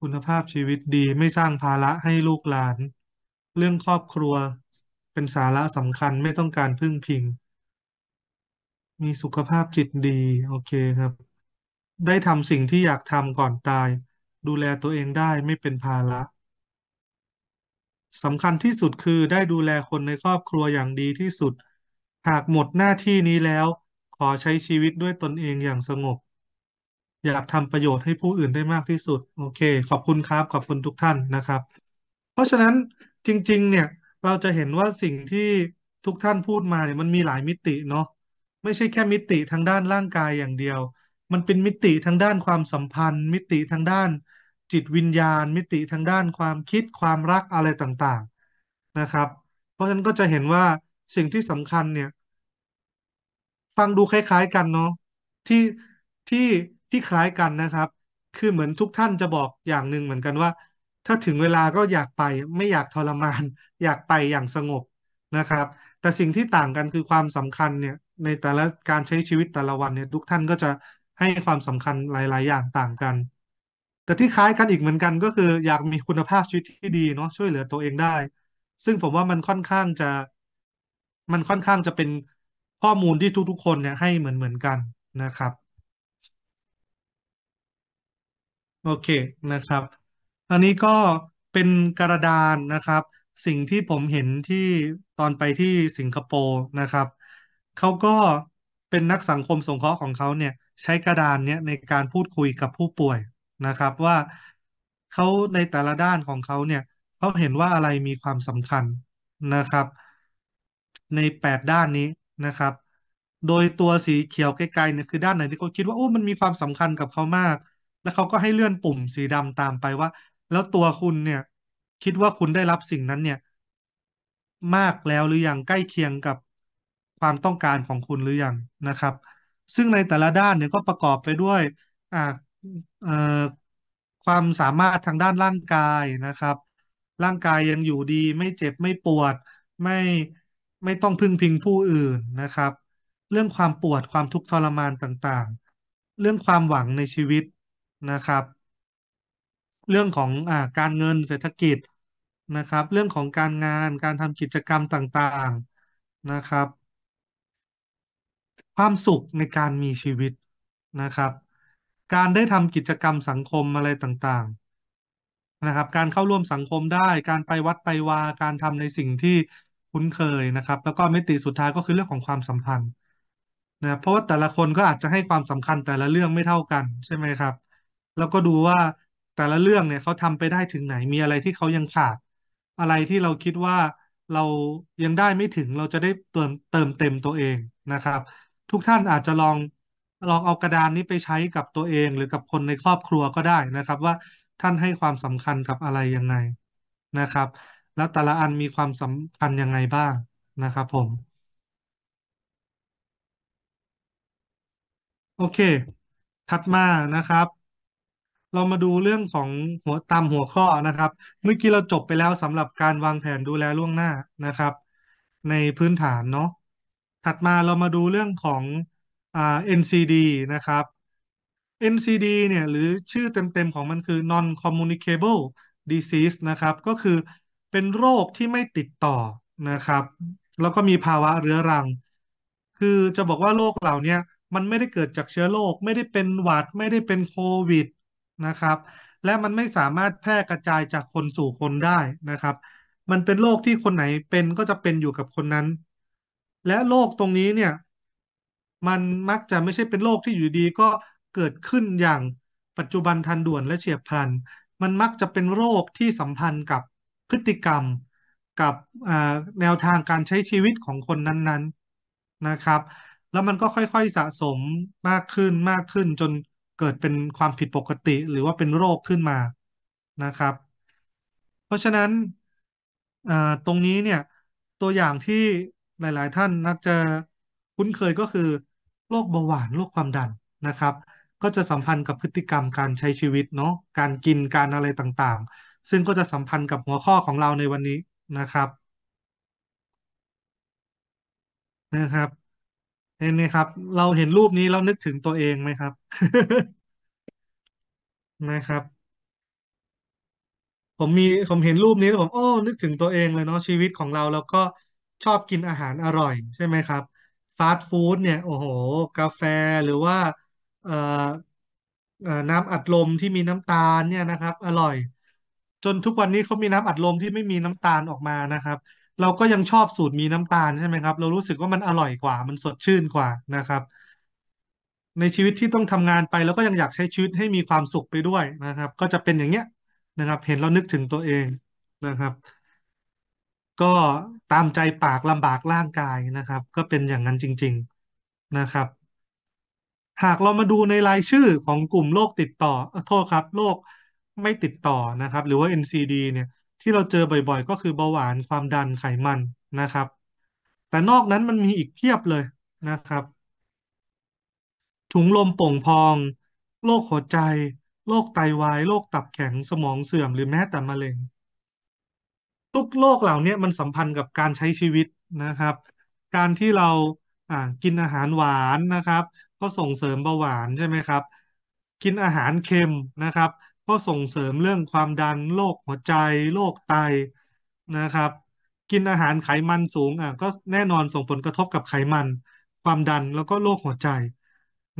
Speaker 1: คุณภาพชีวิตดีไม่สร้างภาระให้ลูกหลาน เรื่องครอบครัวเป็นสาระสำคัญไม่ต้องการพึ่งพิง มีสุขภาพจิตดีโอเคครับได้ทำสิ่งที่อยากทำก่อนตาย ดูแลตัวเองได้ไม่เป็นภาระสำคัญที่สุดคือได้ดูแลคนในครอบครัวอย่างดีที่สุด หากหมดหน้าที่นี้แล้ว ขอใช้ชีวิตด้วยตนเองอย่างสงบ อยากทำประโยชน์ให้ผู้อื่นได้มากที่สุด โอเค ขอบคุณครับขอบคุณทุกท่านนะครับ เพราะฉะนั้นจริง ๆเนี่ยเราจะเห็นว่าสิ่งที่ทุกท่านพูดมาเนี่ยมันมีหลายมิติเนาะไม่ใช่แค่มิติทางด้านร่างกายอย่างเดียวมันเป็นมิติทางด้านความสัมพันธ์ มิติทางด้านจิตวิญญาณ มิติทางด้านความคิดความรักอะไรต่างๆนะครับ เพราะฉะนั้นก็จะเห็นว่าสิ่งที่สำคัญเนี่ยฟังดูคล้าย ๆกันเนาะที่ที่ที่คล้ายกันนะครับคือเหมือนทุกท่านจะบอกอย่างหนึ่งเหมือนกันว่า ถ้าถึงเวลาก็อยากไปไม่อยากทรมาน อยากไปอย่างสงบนะครับ แต่สิ่งที่ต่างกันคือความสำคัญเนี่ยในแต่ละการใช้ชีวิตแต่ละวันเนี่ยทุกท่านก็จะให้ความสำคัญหลาย ๆ อย่างต่างกัน แต่ที่คล้ายกันอีกเหมือนกันก็คืออยากมีคุณภาพชีวิตที่ดีเนาะช่วยเหลือตัวเองได้ ซึ่งผมว่ามันค่อนข้างจะมันค่อนข้างจะเป็นข้อมูลที่ทุกๆ คนเนี่ยให้เหมือนเหมือนกันนะครับโอเคนะครับ อันนี้ก็เป็นกระดานนะครับ สิ่งที่ผมเห็นที่ตอนไปที่สิงคโปร์นะครับเขาก็เป็นนักสังคมสงเคราะห์ของเขาเนี่ยใช้กระดานเนี่ยในการพูดคุยกับผู้ป่วยนะครับว่าเขาในแต่ละด้านของเขาเนี่ยเขาเห็นว่าอะไรมีความสำคัญนะครับ ใน 8 ด้านนี้นะครับ โดยตัวสีเขียวไกลๆเนี่ยคือด้านไหนที่เขาคิดว่าโอ้มันมีความสำคัญกับเขามาก แล้วเขาก็ให้เลื่อนปุ่มสีดำตามไปว่า แล้วตัวคุณเนี่ยคิดว่าคุณได้รับสิ่งนั้นเนี่ยมากแล้วหรือยังใกล้เคียงกับความต้องการของคุณหรือยัง นะครับ ซึ่งในแต่ละด้านเนี่ยก็ประกอบไปด้วย ความสามารถทางด้านร่างกายนะครับ ร่างกายยังอยู่ดีไม่เจ็บไม่ปวดไม่ไม่ต้องพึ่งพิงผู้อื่นนะครับ เรื่องความปวดความทุกข์ทรมานต่างๆ เรื่องความหวังในชีวิตนะครับ เรื่องของอการเงินเศรษฐกิจนะครับ เรื่องของการงานการทำกิจกรรมต่างๆนะครับความสุขในการมีชีวิตนะครับ การได้ทำกิจกรรมสังคมอะไรต่างๆนะครับ การเข้าร่วมสังคมได้ การไปวัดไปวา การทำในสิ่งที่คุ้นเคยนะครับ แล้วก็มิติสุดท้ายก็คือเรื่องของความสัมพันธ์นะ เพราะว่าแต่ละคนก็อาจจะให้ความสำคัญแต่ละเรื่องไม่เท่ากันใช่ไหมครับ แล้วก็ดูว่าแต่ละเรื่องเนี่ยเขาทำไปได้ถึงไหน มีอะไรที่เขายังขาด อะไรที่เราคิดว่าเรายังได้ไม่ถึง เราจะได้เติมเติมเต็มตัวเองนะครับทุกท่านอาจจะลองลองเอากระดานนี้ไปใช้กับตัวเอง หรือกับคนในครอบครัวก็ได้นะครับว่าท่านให้ความสำคัญกับอะไรยังไงนะครับ แล้วแต่ละอันมีความสำคัญยังไงบ้างนะครับผม โอเค ถัดมานะครับ เรามาดูเรื่องของหัวตามหัวข้อนะครับ เมื่อกี้เราจบไปแล้วสำหรับการวางแผนดูแลล่วงหน้านะครับ ในพื้นฐานเนาะถัดมาเรามาดูเรื่องของอ่า NCD นะครับ NCD เนี่ยหรือชื่อเต็มๆ ของมันคือ non communicable disease นะครับ ก็คือเป็นโรคที่ไม่ติดต่อนะครับแล้วก็มีภาวะเรื้อรัง คือจะบอกว่าโรคเหล่านี้มันไม่ได้เกิดจากเชื้อโรคไม่ได้เป็นหวัด ไม่ได้เป็นโควิดนะครับ และมันไม่สามารถแพร่กระจายจากคนสู่คนได้นะครับ มันเป็นโรคที่คนไหนเป็นก็จะเป็นอยู่กับคนนั้นและโรคตรงนี้เนี่ยมันมักจะไม่ใช่เป็นโรคที่อยู่ดีก็เกิดขึ้นอย่างปัจจุบันทันด่วนและเฉียบพลัน มันมักจะเป็นโรคที่สัมพันธ์กับพฤติกรรม กับแนวทางการใช้ชีวิตของคนนั้น ๆนะครับ แล้วมันก็ค่อยๆสะสมมากขึ้นมากขึ้นจนเกิดเป็นความผิดปกติหรือว่าเป็นโรคขึ้นมานะครับ เพราะฉะนั้นตรงนี้เนี่ยตัวอย่างที่หลายๆท่านนักจะ คุ้นเคยก็คือโรคเบาหวานโรคความดันนะครับ ก็จะสัมพันธ์กับพฤติกรรมการใช้ชีวิตเนาะการกินการอะไรต่างๆ ซึ่งก็จะสัมพันธ์กับหัวข้อของเราในวันนี้นะครับนะครับเห็นไหมครับ เราเห็นรูปนี้แล้วนึกถึงตัวเองไหมครับนะครับ ผมมีผมเห็นรูปนี้แล้วผมโอ้ นึกถึงตัวเองเลยเนาะชีวิตของเราแล้วก็ชอบกินอาหารอร่อยใช่ไหมครับฟาสต์ฟู้ดเนี่ย โอ้โหกาแฟหรือว่าเอ่อน้ำอัดลมที่มีน้ำตาลเนี่ยนะครับ อร่อย จนทุกวันนี้เขามีน้ำอัดลมที่ไม่มีน้ำตาลออกมานะครับ เราก็ยังชอบสูตรมีน้ำตาลใช่ไหมครับเรารู้สึกว่ามันอร่อยกว่ามันสดชื่นกว่านะครับ ในชีวิตที่ต้องทำงานไป แล้วก็ยังอยากใช้ชีวิตให้มีความสุขไปด้วยนะครับ ก็จะเป็นอย่างเงี้ยนะครับ เห็นแล้วนึกถึงตัวเองนะครับก็ตามใจปากลำบากร่างกายนะครับ ก็เป็นอย่างนั้นจริง ๆนะครับ หากเรามาดูในรายชื่อของกลุ่มโรคติดต่อ โทษครับโรคไม่ติดต่อนะครับ หรือว่า NCD เนี่ยที่เราเจอบ่อยๆ ก็คือเบาหวานความดันไขมันนะครับ แต่นอกนั้นมันมีอีกเพียบเลยนะครับ ถุงลมโป่งพองโรคหัวใจโรคไตวายโรคตับแข็งสมองเสื่อมหรือแม้แต่มะเร็งทุกโรคเหล่านี้มันสัมพันธ์กับการใช้ชีวิตนะครับ การที่เรากินอาหารหวานนะครับ ก็ส่งเสริมเบาหวานใช่ไหมครับ กินอาหารเค็มนะครับ ก็ส่งเสริมเรื่องความดันโรคหัวใจโรคไตนะครับ กินอาหารไขมันสูงอ่ะก็แน่นอนส่งผลกระทบกับไขมัน ความดันแล้วก็โรคหัวใจ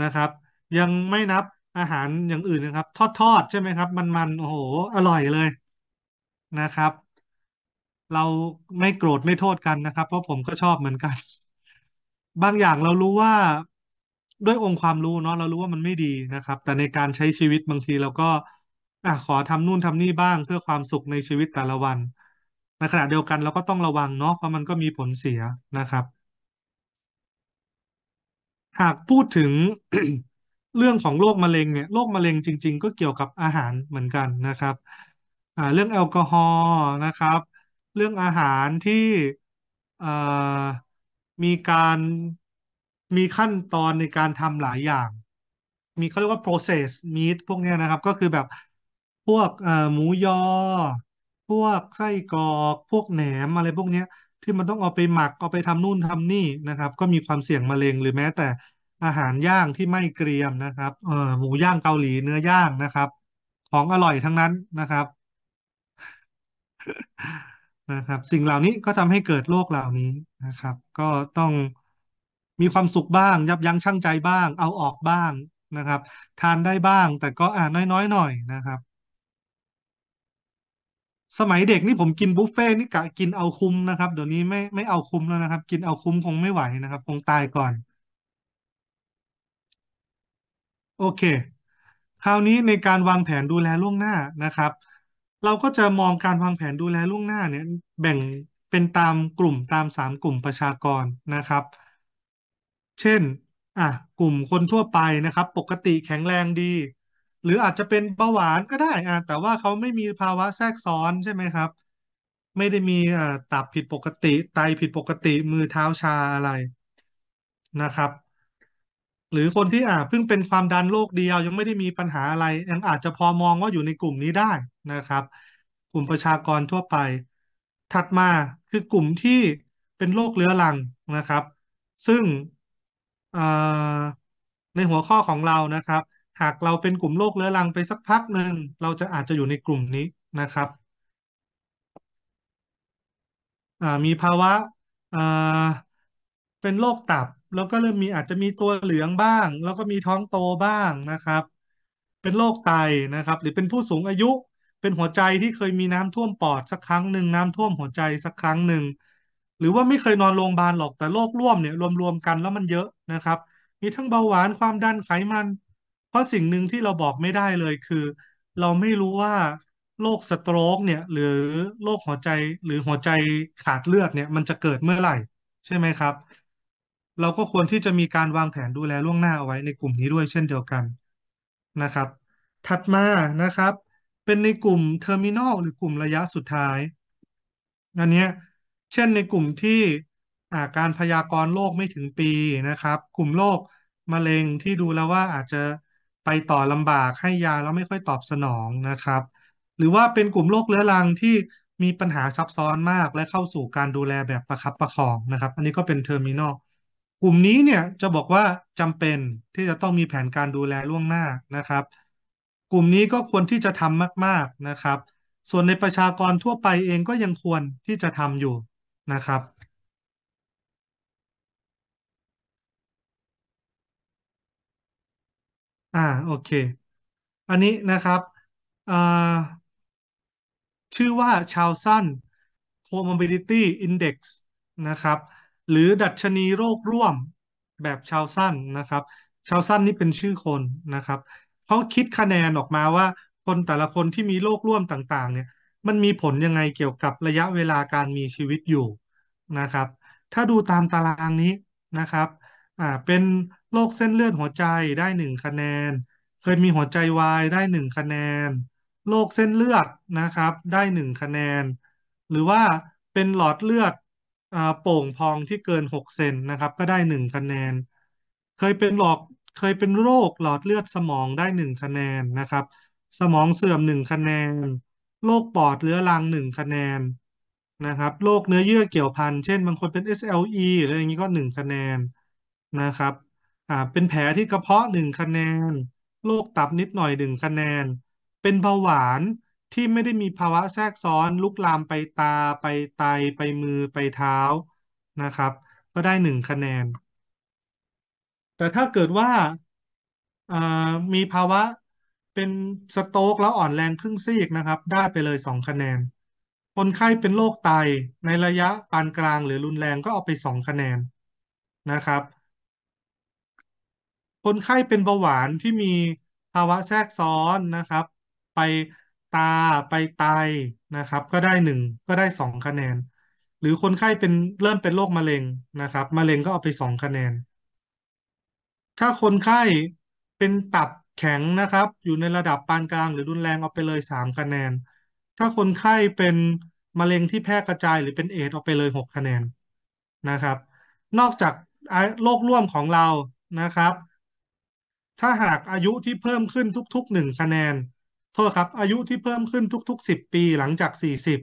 Speaker 1: นะครับ ยังไม่นับอาหารอย่างอื่นนะครับ ทอดทอดใช่ไหมครับ มันมันโอ้โหอร่อยเลยนะครับเราไม่โกรธไม่โทษกันนะครับ เพราะผมก็ชอบเหมือนกัน บางอย่างเรารู้ว่าด้วยองค์ความรู้เนาะเรารู้ว่ามันไม่ดีนะครับ แต่ในการใช้ชีวิตบางทีเราก็อ่ะขอทำนู่นทำนี่บ้างเพื่อความสุขในชีวิตแต่ละวัน ในขณะเดียวกันเราก็ต้องระวังเนาะเพราะมันก็มีผลเสียนะครับ หากพูดถึงเรื่องของโรคมะเร็งเนี่ยโรคมะเร็งจริง ๆ ก็เกี่ยวกับอาหารเหมือนกันนะครับเรื่องแอลกอฮอล์นะครับเรื่องอาหารที่มีการมีขั้นตอนในการทำหลายอย่าง มีเขาเรียกว่า process meat พวกนี้นะครับ ก็คือแบบพวกหมูยอ พวกไส้กรอกพวกแหนมอะไรพวกนี้ที่มันต้องเอาไปหมักเอาไปทำนู่นทำนี่นะครับ ก็มีความเสี่ยงมะเร็ง หรือแม้แต่อาหารย่างที่ไม่เกรียมนะครับเออหมูย่างเกาหลีเนื้อย่างนะครับ ของอร่อยทั้งนั้นนะครับนะครับสิ่งเหล่านี้ก็ทำให้เกิดโรคเหล่านี้นะครับ ก็ต้องมีความสุขบ้าง ยับยั้งชั่งใจบ้าง เอาออกบ้างนะครับ ทานได้บ้างแต่ก็อ่าน้อยๆหน่อยนะครับ สมัยเด็กนี่ผมกินบุฟเฟ่นี่กะกินเอาคุ้มนะครับเดี๋ยวนี้ไม่ไม่เอาคุ้มแล้วนะครับ กินเอาคุ้มคงไม่ไหวนะครับ คงตายก่อน โอเค คราวนี้ในการวางแผนดูแลล่วงหน้านะครับเราก็จะมองการวางแผนดูแลล่วงหน้าเนี่ย แบ่งเป็นตามกลุ่มตามสามกลุ่มประชากรนะครับ เช่น อ่ะกลุ่มคนทั่วไปนะครับ ปกติแข็งแรงดี หรืออาจจะเป็นเบาหวานก็ได้อ่ะแต่ว่าเขาไม่มีภาวะแทรกซ้อนใช่ไหมครับ ไม่ได้มีอ่าตับผิดปกติไตผิดปกติมือเท้าชาอะไรนะครับ หรือคนที่อ่าเพิ่งเป็นความดันโรคเดียว ยังไม่ได้มีปัญหาอะไร ยังอาจจะพอมองว่าอยู่ในกลุ่มนี้ได้นะครับกลุ่มประชากรทั่วไป ถัดมาคือกลุ่มที่เป็นโรคเรื้อรังนะครับ ซึ่งในหัวข้อของเรานะครับ หากเราเป็นกลุ่มโรคเรื้อรังไปสักพักหนึ่งเราจะอาจจะอยู่ในกลุ่มนี้นะครับมีภาวะเป็นโรคตับ แล้วก็เริ่มมีอาจจะมีตัวเหลืองบ้าง แล้วก็มีท้องโตบ้างนะครับ เป็นโรคไตนะครับ หรือเป็นผู้สูงอายุเป็นหัวใจที่เคยมีน้ำท่วมปอดสักครั้งหนึ่งน้ำท่วมหัวใจสักครั้งหนึ่ง หรือว่าไม่เคยนอนโรงพยาบาลหรอกแต่โรคร่วมเนี่ย รวมๆกันแล้วมันเยอะนะครับ มีทั้งเบาหวาน ความดันไขมัน เพราะสิ่งหนึ่งที่เราบอกไม่ได้เลยคือ เราไม่รู้ว่าโรคสโตรกเนี่ยหรือโรคหัวใจหรือหัวใจขาดเลือดเนี่ยมันจะเกิดเมื่อไหร่ ใช่ไหมครับ เราก็ควรที่จะมีการวางแผนดูแลล่วงหน้าเอาไว้ในกลุ่มนี้ด้วยเช่นเดียวกันนะครับ ถัดมานะครับเป็นในกลุ่มเทอร์มินอลหรือกลุ่มระยะสุดท้ายอันนี้เช่น ในกลุ่มที่การพยากรณ์โรคไม่ถึงปีนะครับ กลุ่มโรคมะเร็งที่ดูแล้วว่าอาจจะไปต่อลำบากให้ยาแล้วไม่ค่อยตอบสนองนะครับ หรือว่าเป็นกลุ่มโรคเรื้อรังที่มีปัญหาซับซ้อนมาก และเข้าสู่การดูแลแบบประคับประคองนะครับ อันนี้ก็เป็นเทอร์มินอลกลุ่มนี้เนี่ยจะบอกว่าจำเป็นที่จะต้องมีแผนการดูแลล่วงหน้านะครับกลุ่มนี้ก็ควรที่จะทำมาก ๆนะครับ ส่วนในประชากรทั่วไปเองก็ยังควรที่จะทำอยู่นะครับ อ่า โอเค อันนี้นะครับ ชื่อว่าชาวสั้น Comorbidity Index นะครับ หรือดัชนีโรคร่วมแบบชาวสั้นนะครับ ชาวสั้นนี่เป็นชื่อคนนะครับเขาคิดคะแนนออกมาว่าคนแต่ละคนที่มีโรคร่วมต่างๆเนี่ยมันมีผลยังไงเกี่ยวกับระยะเวลาการมีชีวิตอยู่นะครับ ถ้าดูตามตารางนี้นะครับอ่าเป็นโรคเส้นเลือดหัวใจได้หนึ่งคะแนน เคยมีหัวใจวายได้หนึ่งคะแนนโรคเส้นเลือดนะครับได้หนึ่งคะแนน หรือว่าเป็นหลอดเลือดอ่าโป่งพองที่เกิน6เซนนะครับก็ได้ 1 คะแนน เคยเป็นหลอดเคยเป็นโรคหลอดเลือดสมองได้หนึ่งคะแนนนะครับสมองเสื่อมหนึ่งคะแนนโรคปอดเรื้อรังหนึ่งคะแนนนะครับโรคเนื้อเยื่อเกี่ยวพันเช่น บางคนเป็น SLE อะไรอย่างนี้ก็หนึ่งคะแนนนะครับอ่าเป็นแผลที่กระเพาะหนึ่งคะแนนโรคตับนิดหน่อยหนึ่งคะแนนเป็นเบาหวานที่ไม่ได้มีภาวะแทรกซ้อนลุกลามไปตาไปไตไปมือไปเท้านะครับก็ได้หนึ่งคะแนนแต่ถ้าเกิดว่ามีภาวะเป็นสโตกแล้วอ่อนแรงครึ่งซีกนะครับ ได้ไปเลย2คะแนน คนไข้เป็นโรคไตในระยะปานกลาง หรือรุนแรงก็เอาไป2คะแนนนะครับ คนไข้เป็นเบาหวานที่มีภาวะแทรกซ้อนนะครับ ไปตาไปไตนะครับ ก็ได้หนึ่งก็ได้สองคะแนน หรือคนไข้เป็นเริ่มเป็นโรคมะเร็งนะครับมะเร็งก็เอาไปสองคะแนนถ้าคนไข้เป็นตับแข็งนะครับ อยู่ในระดับปานกลางหรือรุนแรงเอาไปเลยสามคะแนน ถ้าคนไข้เป็นมะเร็งที่แพร่กระจายหรือเป็นเอดเอาไปเลยหกคะแนนนะครับ นอกจากโรคร่วมของเรานะครับ ถ้าหากอายุที่เพิ่มขึ้นทุกๆหนึ่งคะแนนโทษครับอายุที่เพิ่มขึ้นทุกๆสิบปีหลังจากสี่สิบ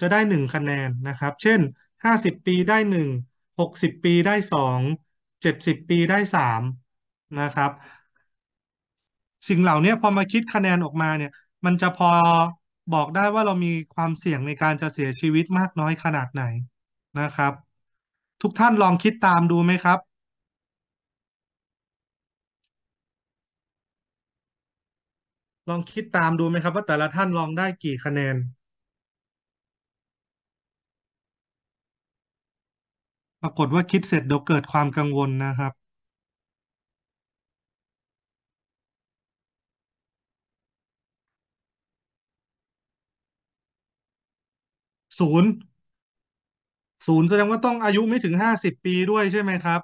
Speaker 1: จะได้หนึ่งคะแนนนะครับ เช่นห้าสิบปีได้หนึ่งหกสิบปีได้สองเจ็ดสิบปีได้สามนะครับ สิ่งเหล่านี้พอมาคิดคะแนนออกมาเนี่ย มันจะพอบอกได้ว่าเรามีความเสี่ยงในการจะเสียชีวิตมากน้อยขนาดไหนนะครับ ทุกท่านลองคิดตามดูไหมครับ ลองคิดตามดูไหมครับ ว่าแต่ละท่านลองได้กี่คะแนนปรากฏว่าคิดเสร็จเดี๋ยวเกิดความกังวลนะครับ ศูนย์ ศูนย์แสดงว่าต้องอายุไม่ถึงห้าสิบปีด้วยใช่ไหมครับ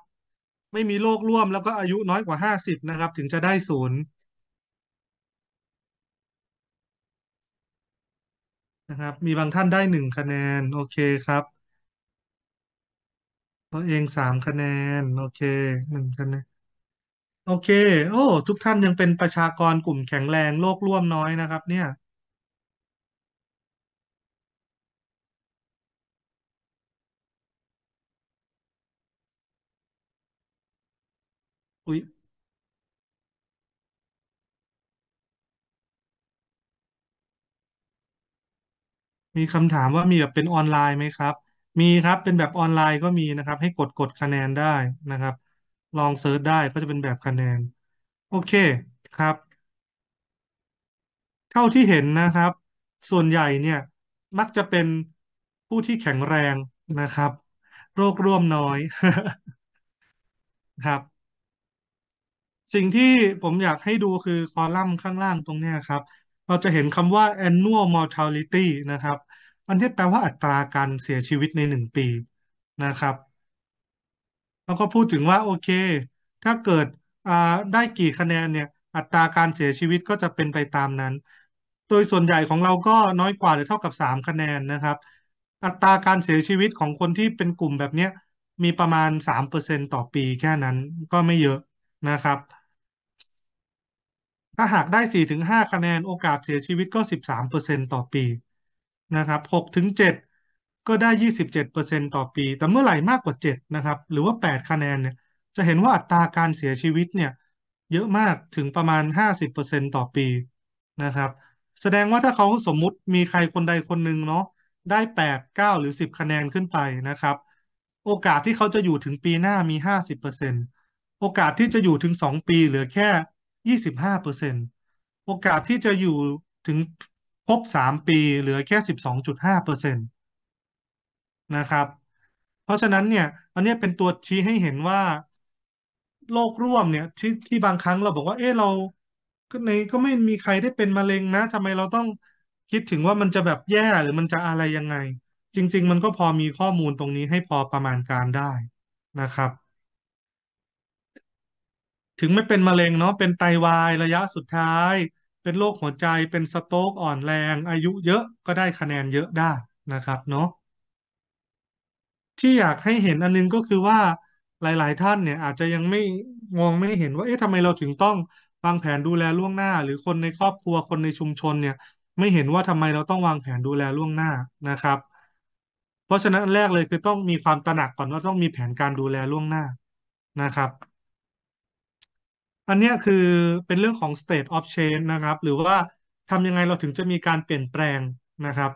Speaker 1: ไม่มีโรคร่วมแล้วก็อายุน้อยกว่าห้าสิบนะครับถึงจะได้ศูนย์ นะครับมีบางท่านได้หนึ่งคะแนนโอเคครับตัวเองสามคะแนน โอเคหนึ่งคะแนน โอเค โอ้ ทุกท่านยังเป็นประชากรกลุ่มแข็งแรงโลกร่วมน้อยนะครับ เนี่ย อุ๊ยมีคำถามว่ามีแบบเป็นออนไลน์ไหมครับมีครับเป็นแบบออนไลน์ก็มีนะครับ ให้กดกดคะแนนได้นะครับ ลองเซิร์ชได้ก็จะเป็นแบบคะแนน โอเคครับ เท่าที่เห็นนะครับ ส่วนใหญ่เนี่ยมักจะเป็นผู้ที่แข็งแรงนะครับ โรคร่วมน้อยครับ สิ่งที่ผมอยากให้ดูคือคอลัมน์ข้างล่างตรงนี้ครับ เราจะเห็นคำว่า annual mortality นะครับมันที่แปลว่าอัตราการเสียชีวิตในหนึ่งปีนะครับแล้วก็พูดถึงว่าโอเค ถ้าเกิดได้กี่คะแนนเนี่ยอัตราการเสียชีวิตก็จะเป็นไปตามนั้น โดยส่วนใหญ่ของเราก็น้อยกว่าหรือเท่ากับ3คะแนนนะครับ อัตราการเสียชีวิตของคนที่เป็นกลุ่มแบบนี้มีประมาณ3%ต่อปีแค่นั้นก็ไม่เยอะนะครับ ถ้าหากได้4-5คะแนนโอกาสเสียชีวิต ก็13%ต่อปีนะครับหกถึงเจ็ดก็ได้ยี่สิบเจ็ดเปอร์เซ็นต่อปี แต่เมื่อไหร่มากกว่าเจ็ดนะครับ หรือว่าแปดคะแนนเนี่ย จะเห็นว่าอัตราการเสียชีวิตเนี่ยเยอะมากถึงประมาณห้าสิบเปอร์เซ็นต่อปีนะครับ แสดงว่าถ้าเขาสมมุติมีใครคนใดคนหนึ่งเนาะได้แปดเก้าหรือสิบคะแนนขึ้นไปนะครับ โอกาสที่เขาจะอยู่ถึงปีหน้ามีห้าสิบเปอร์เซ็นโอกาสที่จะอยู่ถึงสองปีเหลือแค่ยี่สิบห้าเปอร์เซ็นโอกาสที่จะอยู่ถึงครบสามปีเหลือแค่สิบสองจุดห้าเปอร์เซ็นตนะครับเพราะฉะนั้นเนี่ยอันนี้เป็นตัวชี้ให้เห็นว่าโรคร่วมเนี่ยที่ที่บางครั้งเราบอกว่า เออเราก็ในก็ไม่มีใครได้เป็นมะเร็งนะทำไมเราต้องคิดถึงว่ามันจะแบบแย่หรือมันจะอะไรยังไง จริง ๆ มันก็พอมีข้อมูลตรงนี้ให้พอประมาณการได้นะครับ ถึงไม่เป็นมะเร็งเนาะเป็นไตาวายระยะสุดท้ายเป็นโรคหัวใจเป็นสโตรกอ่อนแรง อายุเยอะก็ได้คะแนนเยอะได้นะครับเนาะที่อยากให้เห็นอันนึงก็คือว่าหลายๆ ท่านเนี่ยอาจจะยังไม่มองไม่เห็นว่าเอ๊ะทำไมเราถึงต้องวางแผนดูแลล่วงหน้า หรือคนในครอบครัวคนในชุมชนเนี่ยไม่เห็นว่าทำไมเราต้องวางแผนดูแลล่วงหน้านะครับ เพราะฉะนั้นแรกเลยคือต้องมีความตระหนักก่อนว่าต้องมีแผนการดูแลล่วงหน้านะครับอันนี้คือเป็นเรื่องของ state of change นะครับ หรือว่าทำยังไงเราถึงจะมีการเปลี่ยนแปลงนะครับ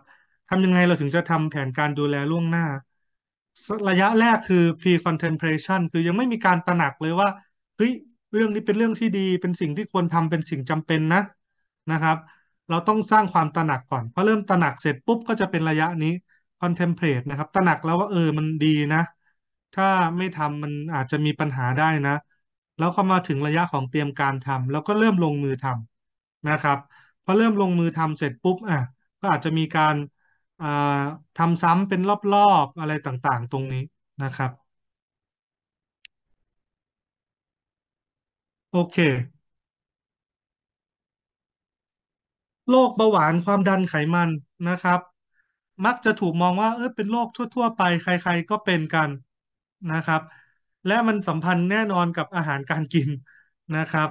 Speaker 1: ทำยังไงเราถึงจะทำแผนการดูแลล่วงหน้า ระยะแรกคือ pre contemplation คือยังไม่มีการตระหนักเลยว่า เฮ้ย เรื่องนี้เป็นเรื่องที่ดี เป็นสิ่งที่ควรทำเป็นสิ่งจำเป็นนะ นะครับ เราต้องสร้างความตระหนักก่อนพอเริ่มตระหนักเสร็จปุ๊บก็จะเป็นระยะนี้ contemplate นะครับ ตระหนักแล้วว่าเออ มันดีนะ ถ้าไม่ทำมันอาจจะมีปัญหาได้นะแล้วก็มาถึงระยะของเตรียมการทำ แล้วก็เริ่มลงมือทำนะครับพอเริ่มลงมือทำเสร็จปุ๊บอ่ะ ก็อาจจะมีการทำซ้ำเป็นรอบๆอะไรต่างๆตรงนี้นะครับ โอเคโรคเบาหวานความดันไขมันนะครับ มักจะถูกมองว่าเออเป็นโรคทั่ว ๆ ไปใครๆก็เป็นกันนะครับและมันสัมพันธ์แน่นอนกับอาหารการกินนะครับ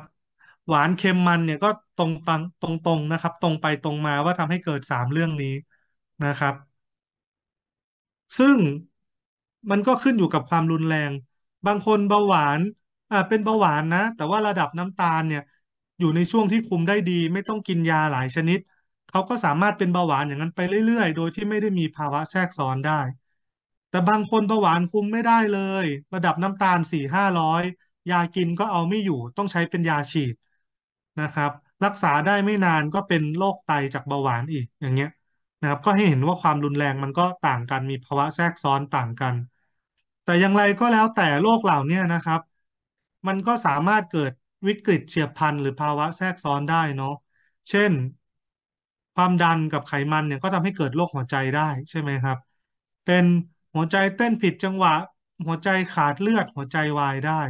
Speaker 1: หวานเค็มมันเนี่ยก็ตรงปังตรงตรงนะครับ ตรงไปตรงมาว่าทำให้เกิดสามเรื่องนี้นะครับซึ่งมันก็ขึ้นอยู่กับความรุนแรง บางคนเบาหวานอ่าเป็นเบาหวานนะแต่ว่าระดับน้ำตาลเนี่ยอยู่ในช่วงที่คุมได้ดี ไม่ต้องกินยาหลายชนิดเขาก็สามารถเป็นเบาหวานอย่างนั้นไปเรื่อยๆ โดยที่ไม่ได้มีภาวะแทรกซ้อนได้แต่บางคนเบาหวานคุมไม่ได้เลย ระดับน้ำตาลสี่ห้าร้อยยากินก็เอาไม่อยู่ต้องใช้เป็นยาฉีดนะครับ รักษาได้ไม่นานก็เป็นโรคไตจากเบาหวานอีกอย่างเงี้ยนะครับก็ให้เห็นว่าความรุนแรงมันก็ต่างกัน มีภาวะแทรกซ้อนต่างกัน แต่อย่างไรก็แล้วแต่โรคเหล่านี้นะครับ มันก็สามารถเกิดวิกฤตเฉียบพลันหรือภาวะแทรกซ้อนได้เนาะเช่น ความดันกับไขมันเนี่ยก็ทำให้เกิดโรคหัวใจได้ใช่ไหมครับ เป็นหัวใจเต้นผิดจังหวะ หัวใจขาดเลือดหัวใจวายได้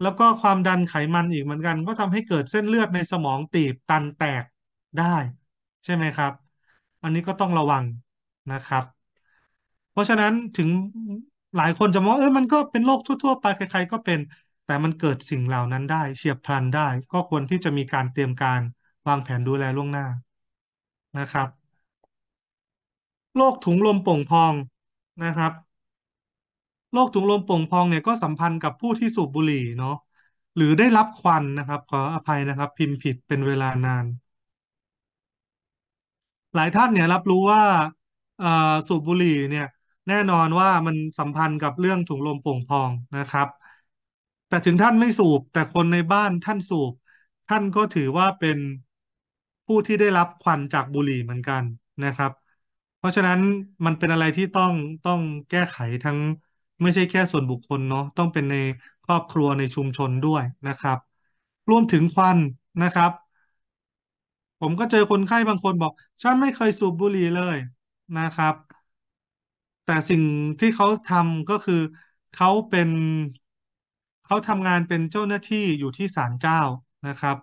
Speaker 1: แล้วก็ความดันไขมันอีกเหมือนกัน ก็ทำให้เกิดเส้นเลือดในสมองตีบตันแตกได้ ใช่ไหมครับ อันนี้ก็ต้องระวังนะครับ เพราะฉะนั้นถึงหลายคนจะมองเออมันก็เป็นโรคทั่ว ๆ ไปใครๆก็เป็น แต่มันเกิดสิ่งเหล่านั้นได้ เฉียบพลันได้ ก็ควรที่จะมีการเตรียมการวางแผนดูแลล่วงหน้านะครับโรคถุงลมโป่งพองนะครับโรคถุงลมโป่งพองเนี่ยก็สัมพันธ์กับผู้ที่สูบบุหรี่เนาะหรือได้รับควันนะครับขออภัยนะครับ พิมพ์ผิดเป็นเวลานาน หลายท่านเนี่ยรับรู้ว่าสูบบุหรี่เนี่ย แน่นอนว่ามันสัมพันธ์กับเรื่องถุงลมโป่งพองนะครับ แต่ถึงท่านไม่สูบแต่คนในบ้านท่านสูบ ท่านก็ถือว่าเป็นผู้ที่ได้รับควันจากบุหรี่เหมือนกันนะครับราะฉะนั้นมันเป็นอะไรที่ต้องต้องแก้ไขทั้งไม่ใช่แค่ส่วนบุคคลเนาะต้องเป็นในครอบครัวในชุมชนด้วยนะครับ รวมถึงควันนะครับ ผมก็เจอคนไข้บางคนบอก ฉันไม่เคยสูบบุหรี่เลยนะครับ แต่สิ่งที่เขาทำก็คือเขาเป็น เขาทำงานเป็นเจ้าหน้าที่อยู่ที่ศาลเจ้านะครับ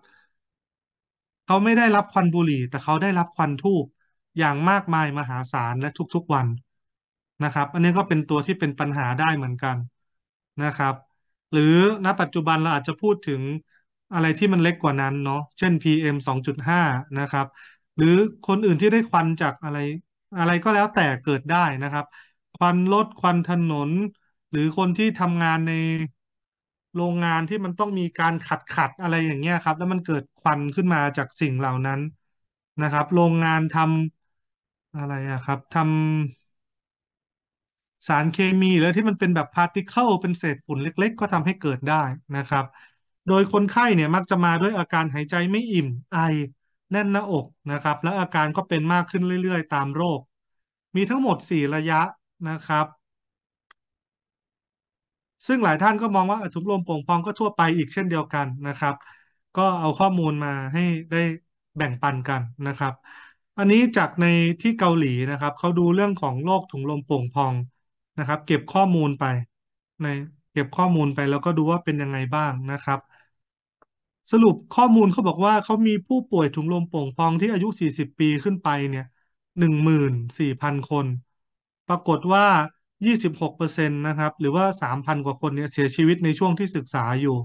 Speaker 1: เขาไม่ได้รับควันบุหรี่ แต่เขาได้รับควันทูบอย่างมากมายมหาศาลและทุก ๆวันนะครับ อันนี้ก็เป็นตัวที่เป็นปัญหาได้เหมือนกันนะครับ หรือณปัจจุบันเราอาจจะพูดถึงอะไรที่มันเล็กกว่านั้นเนาะเช่น PM 2.5นะครับหรือคนอื่นที่ได้ควันจากอะไร อะไรก็แล้วแต่เกิดได้นะครับ ควันรถควันถนน หรือคนที่ทำงานในโรงงานที่มันต้องมีการขัดขัดอะไรอย่างเงี้ยครับ แล้วมันเกิดควันขึ้นมาจากสิ่งเหล่านั้นนะครับ โรงงานทำอะไรอะครับทำสารเคมีแล้วที่มันเป็นแบบพาร์ติเคิลเป็นเศษฝุ่นเล็กๆ ก็ทำให้เกิดได้นะครับ โดยคนไข้เนี่ยมักจะมาด้วยอาการหายใจไม่อิ่มไอ แน่นหน้าอกนะครับ และอาการก็เป็นมากขึ้นเรื่อยๆ ตามโรค มีทั้งหมด 4 ระยะนะครับ ซึ่งหลายท่านก็มองว่าถุงลมโป่งพองก็ทั่วไปอีกเช่นเดียวกันนะครับ ก็เอาข้อมูลมาให้ได้แบ่งปันกันนะครับอันนี้จากในที่เกาหลีนะครับเขาดูเรื่องของโรคถุงลมโป่งพองนะครับ เก็บข้อมูลไปในเก็บข้อมูลไปแล้วก็ดูว่าเป็นยังไงบ้างนะครับ สรุปข้อมูลเขาบอกว่าเขามีผู้ป่วยถุงลมโป่งพองที่อายุ 40 ปีขึ้นไปเนี่ย 14,000 คน ปรากฏว่า 26%นะครับหรือว่า 3,000 กว่าคนเนี่ยเสียชีวิตในช่วงที่ศึกษาอยู่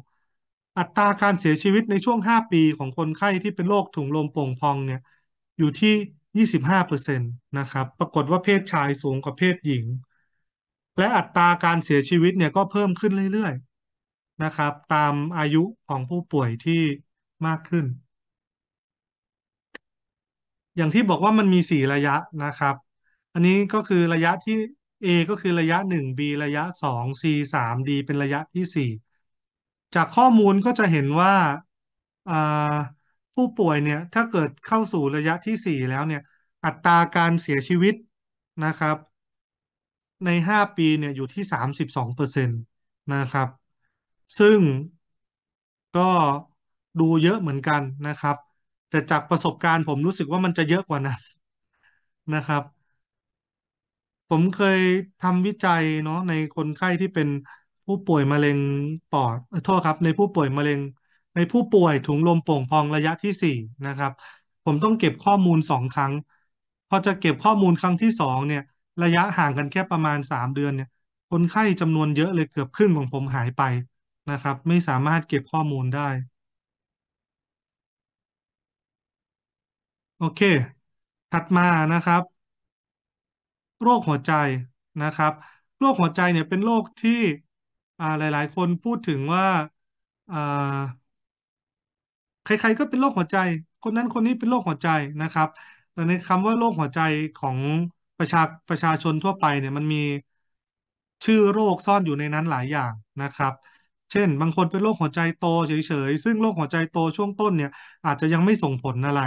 Speaker 1: อัตราการเสียชีวิตในช่วง 5 ปีของคนไข้ที่เป็นโรคถุงลมโป่งพองเนี่ยอยู่ที่ 25%นตนะครับ ปรากฏว่าเพศชายสูงกว่าเพศหญิง และอัตราการเสียชีวิตเนี่ยก็เพิ่มขึ้นเรื่อยๆ นะครับ ตามอายุของผู้ป่วยที่มากขึ้น อย่างที่บอกว่ามันมี 4 ระยะนะครับ อันนี้ก็คือระยะที่ A ก็คือระยะ 1 B ระยะ 2 C 3 D เป็นระยะที่ 4 จากข้อมูลก็จะเห็นว่าผู้ป่วยเนี่ยถ้าเกิดเข้าสู่ระยะที่สี่แล้วเนี่ยอัตราการเสียชีวิตนะครับในห้าปีเนี่ยอยู่ที่สสสามิบองเปอร์เซ็นต์นะครับซึ่งก็ดูเยอะเหมือนกันนะครับแต่จากประสบการณ์ผมรู้สึกว่ามันจะเยอะกว่านั้นนะครับ ผมเคยทำวิจัยเนาะในคนไข้ที่เป็นผู้ป่วยมะเร็งปอดโทษครับในผู้ป่วยมะเร็งในผู้ป่วยถุงลมโป่งพองระยะที่4นะครับ ผมต้องเก็บข้อมูล 2 ครั้ง พอจะเก็บข้อมูลครั้งที่2เนี่ย ระยะห่างกันแค่ประมาณ 3 เดือนเนี่ย คนไข้จำนวนเยอะเลยเกือบครึ่งของผมหายไปนะครับ ไม่สามารถเก็บข้อมูลได้ โอเค ถัดมานะครับ โรคหัวใจนะครับ โรคหัวใจเนี่ยเป็นโรคที่หลายหลายคนพูดถึงว่าใคร ๆก็เป็นโรคหัวใจ คนนั้นคนนี้เป็นโรคหัวใจนะครับแต่ในคำว่าโรคหัวใจของประชาประชาชนทั่วไป เนี่ยมันมีชื่อโรคซ่อนอยู่ในนั้นหลายอย่างนะครับ เช่น บางคนเป็นโรคหัวใจโตเฉยๆซึ่งโรคหัวใจโตช่วงต้นเนี่ย อาจจะยังไม่ส่งผลอะไร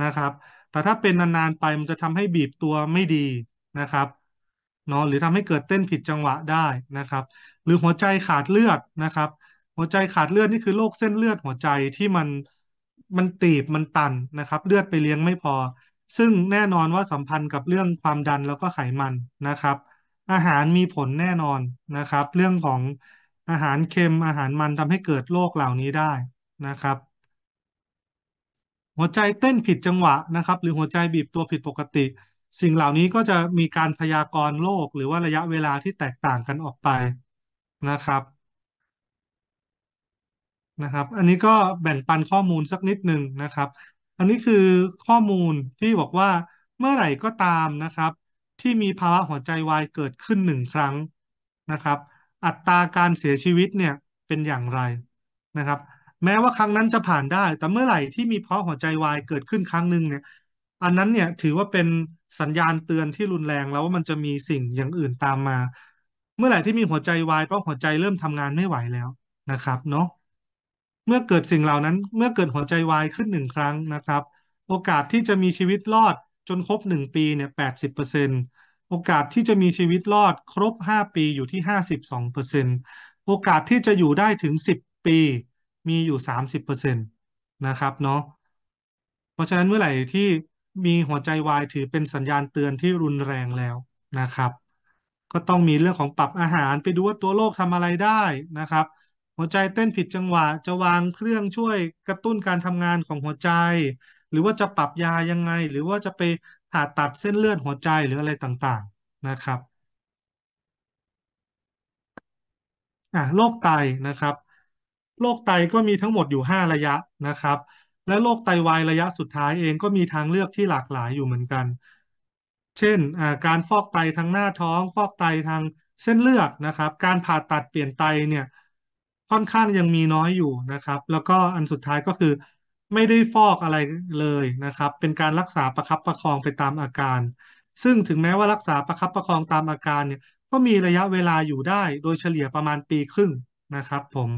Speaker 1: นะครับ แต่ถ้าเป็นนานๆ ไปมันจะทำให้บีบตัวไม่ดีนะครับเนาะหรือทำให้เกิดเต้นผิดจังหวะได้นะครับ หรือหัวใจขาดเลือดนะครับหัวใจขาดเลือดนี่คือโรคเส้นเลือดหัวใจที่มันมันตีบมันตันนะครับ เลือดไปเลี้ยงไม่พอ ซึ่งแน่นอนว่าสัมพันธ์กับเรื่องความดันแล้วก็ไขมันนะครับ อาหารมีผลแน่นอนนะครับ เรื่องของอาหารเค็มอาหารมันทำให้เกิดโรคเหล่านี้ได้นะครับ หัวใจเต้นผิดจังหวะนะครับ หรือหัวใจบีบตัวผิดปกติ สิ่งเหล่านี้ก็จะมีการพยากรณ์โรคหรือว่าระยะเวลาที่แตกต่างกันออกไปนะครับนะครับ อันนี้ก็แบ่งปันข้อมูลสักนิดหนึ่งนะครับ อันนี้คือข้อมูลที่บอกว่าเมื่อไหร่ก็ตามนะครับ ที่มีภาวะหัวใจวายเกิดขึ้นหนึ่งครั้งนะครับ อัตราการเสียชีวิตเนี่ยเป็นอย่างไรนะครับ แม้ว่าครั้งนั้นจะผ่านได้ แต่เมื่อไหร่ที่มีภาวะหัวใจวายเกิดขึ้นครั้งหนึ่งเนี่ยอันนั้นเนี่ยถือว่าเป็นสัญญาณเตือนที่รุนแรงแล้วว่ามันจะมีสิ่งอย่างอื่นตามมา เมื่อไหร่ที่มีหัวใจวายเพราะหัวใจเริ่มทำงานไม่ไหวแล้วนะครับ เนาะเมื่อเกิดสิ่งเหล่านั้นเมื่อเกิดหัวใจวายขึ้นหนึ่งครั้งนะครับ โอกาสที่จะมีชีวิตรอดจนครบหนึ่งปีเนี่ยแปดสิบเปอร์เซ็นต์โอกาสที่จะมีชีวิตรอดครบห้าปีอยู่ที่ห้าสิบสองเปอร์เซ็นต์โอกาสที่จะอยู่ได้ถึงสิบปีมีอยู่สามสิบเปอร์เซ็นต์นะครับเนาะเพราะฉะนั้นเมื่อไหร่ที่มีหัวใจวายถือเป็นสัญญาณเตือนที่รุนแรงแล้วนะครับ ก็ต้องมีเรื่องของปรับอาหารไปดูว่าตัวโรคทำอะไรได้นะครับหัวใจเต้นผิดจังหวะจะวางเครื่องช่วยกระตุ้นการทำงานของหัวใจ หรือว่าจะปรับยายังไง หรือว่าจะไปผ่าตัดเส้นเลือดหัวใจหรืออะไรต่างๆนะครับอ่ะโรคไตนะครับโรคไตก็มีทั้งหมดอยู่ 5 ระยะนะครับ และโรคไตวายระยะสุดท้ายเองก็มีทางเลือกที่หลากหลายอยู่เหมือนกัน เช่นการฟอกไตทางหน้าท้อง ฟอกไตทางเส้นเลือดนะครับการผ่าตัดเปลี่ยนไตเนี่ยค่อนข้างยังมีน้อยอยู่นะครับ แล้วก็อันสุดท้ายก็คือไม่ได้ฟอกอะไรเลยนะครับ เป็นการรักษาประคับประคองไปตามอาการ ซึ่งถึงแม้ว่ารักษาประคับประคองตามอาการเนี่ย ก็มีระยะเวลาอยู่ได้โดยเฉลี่ยประมาณปีครึ่งนะครับผม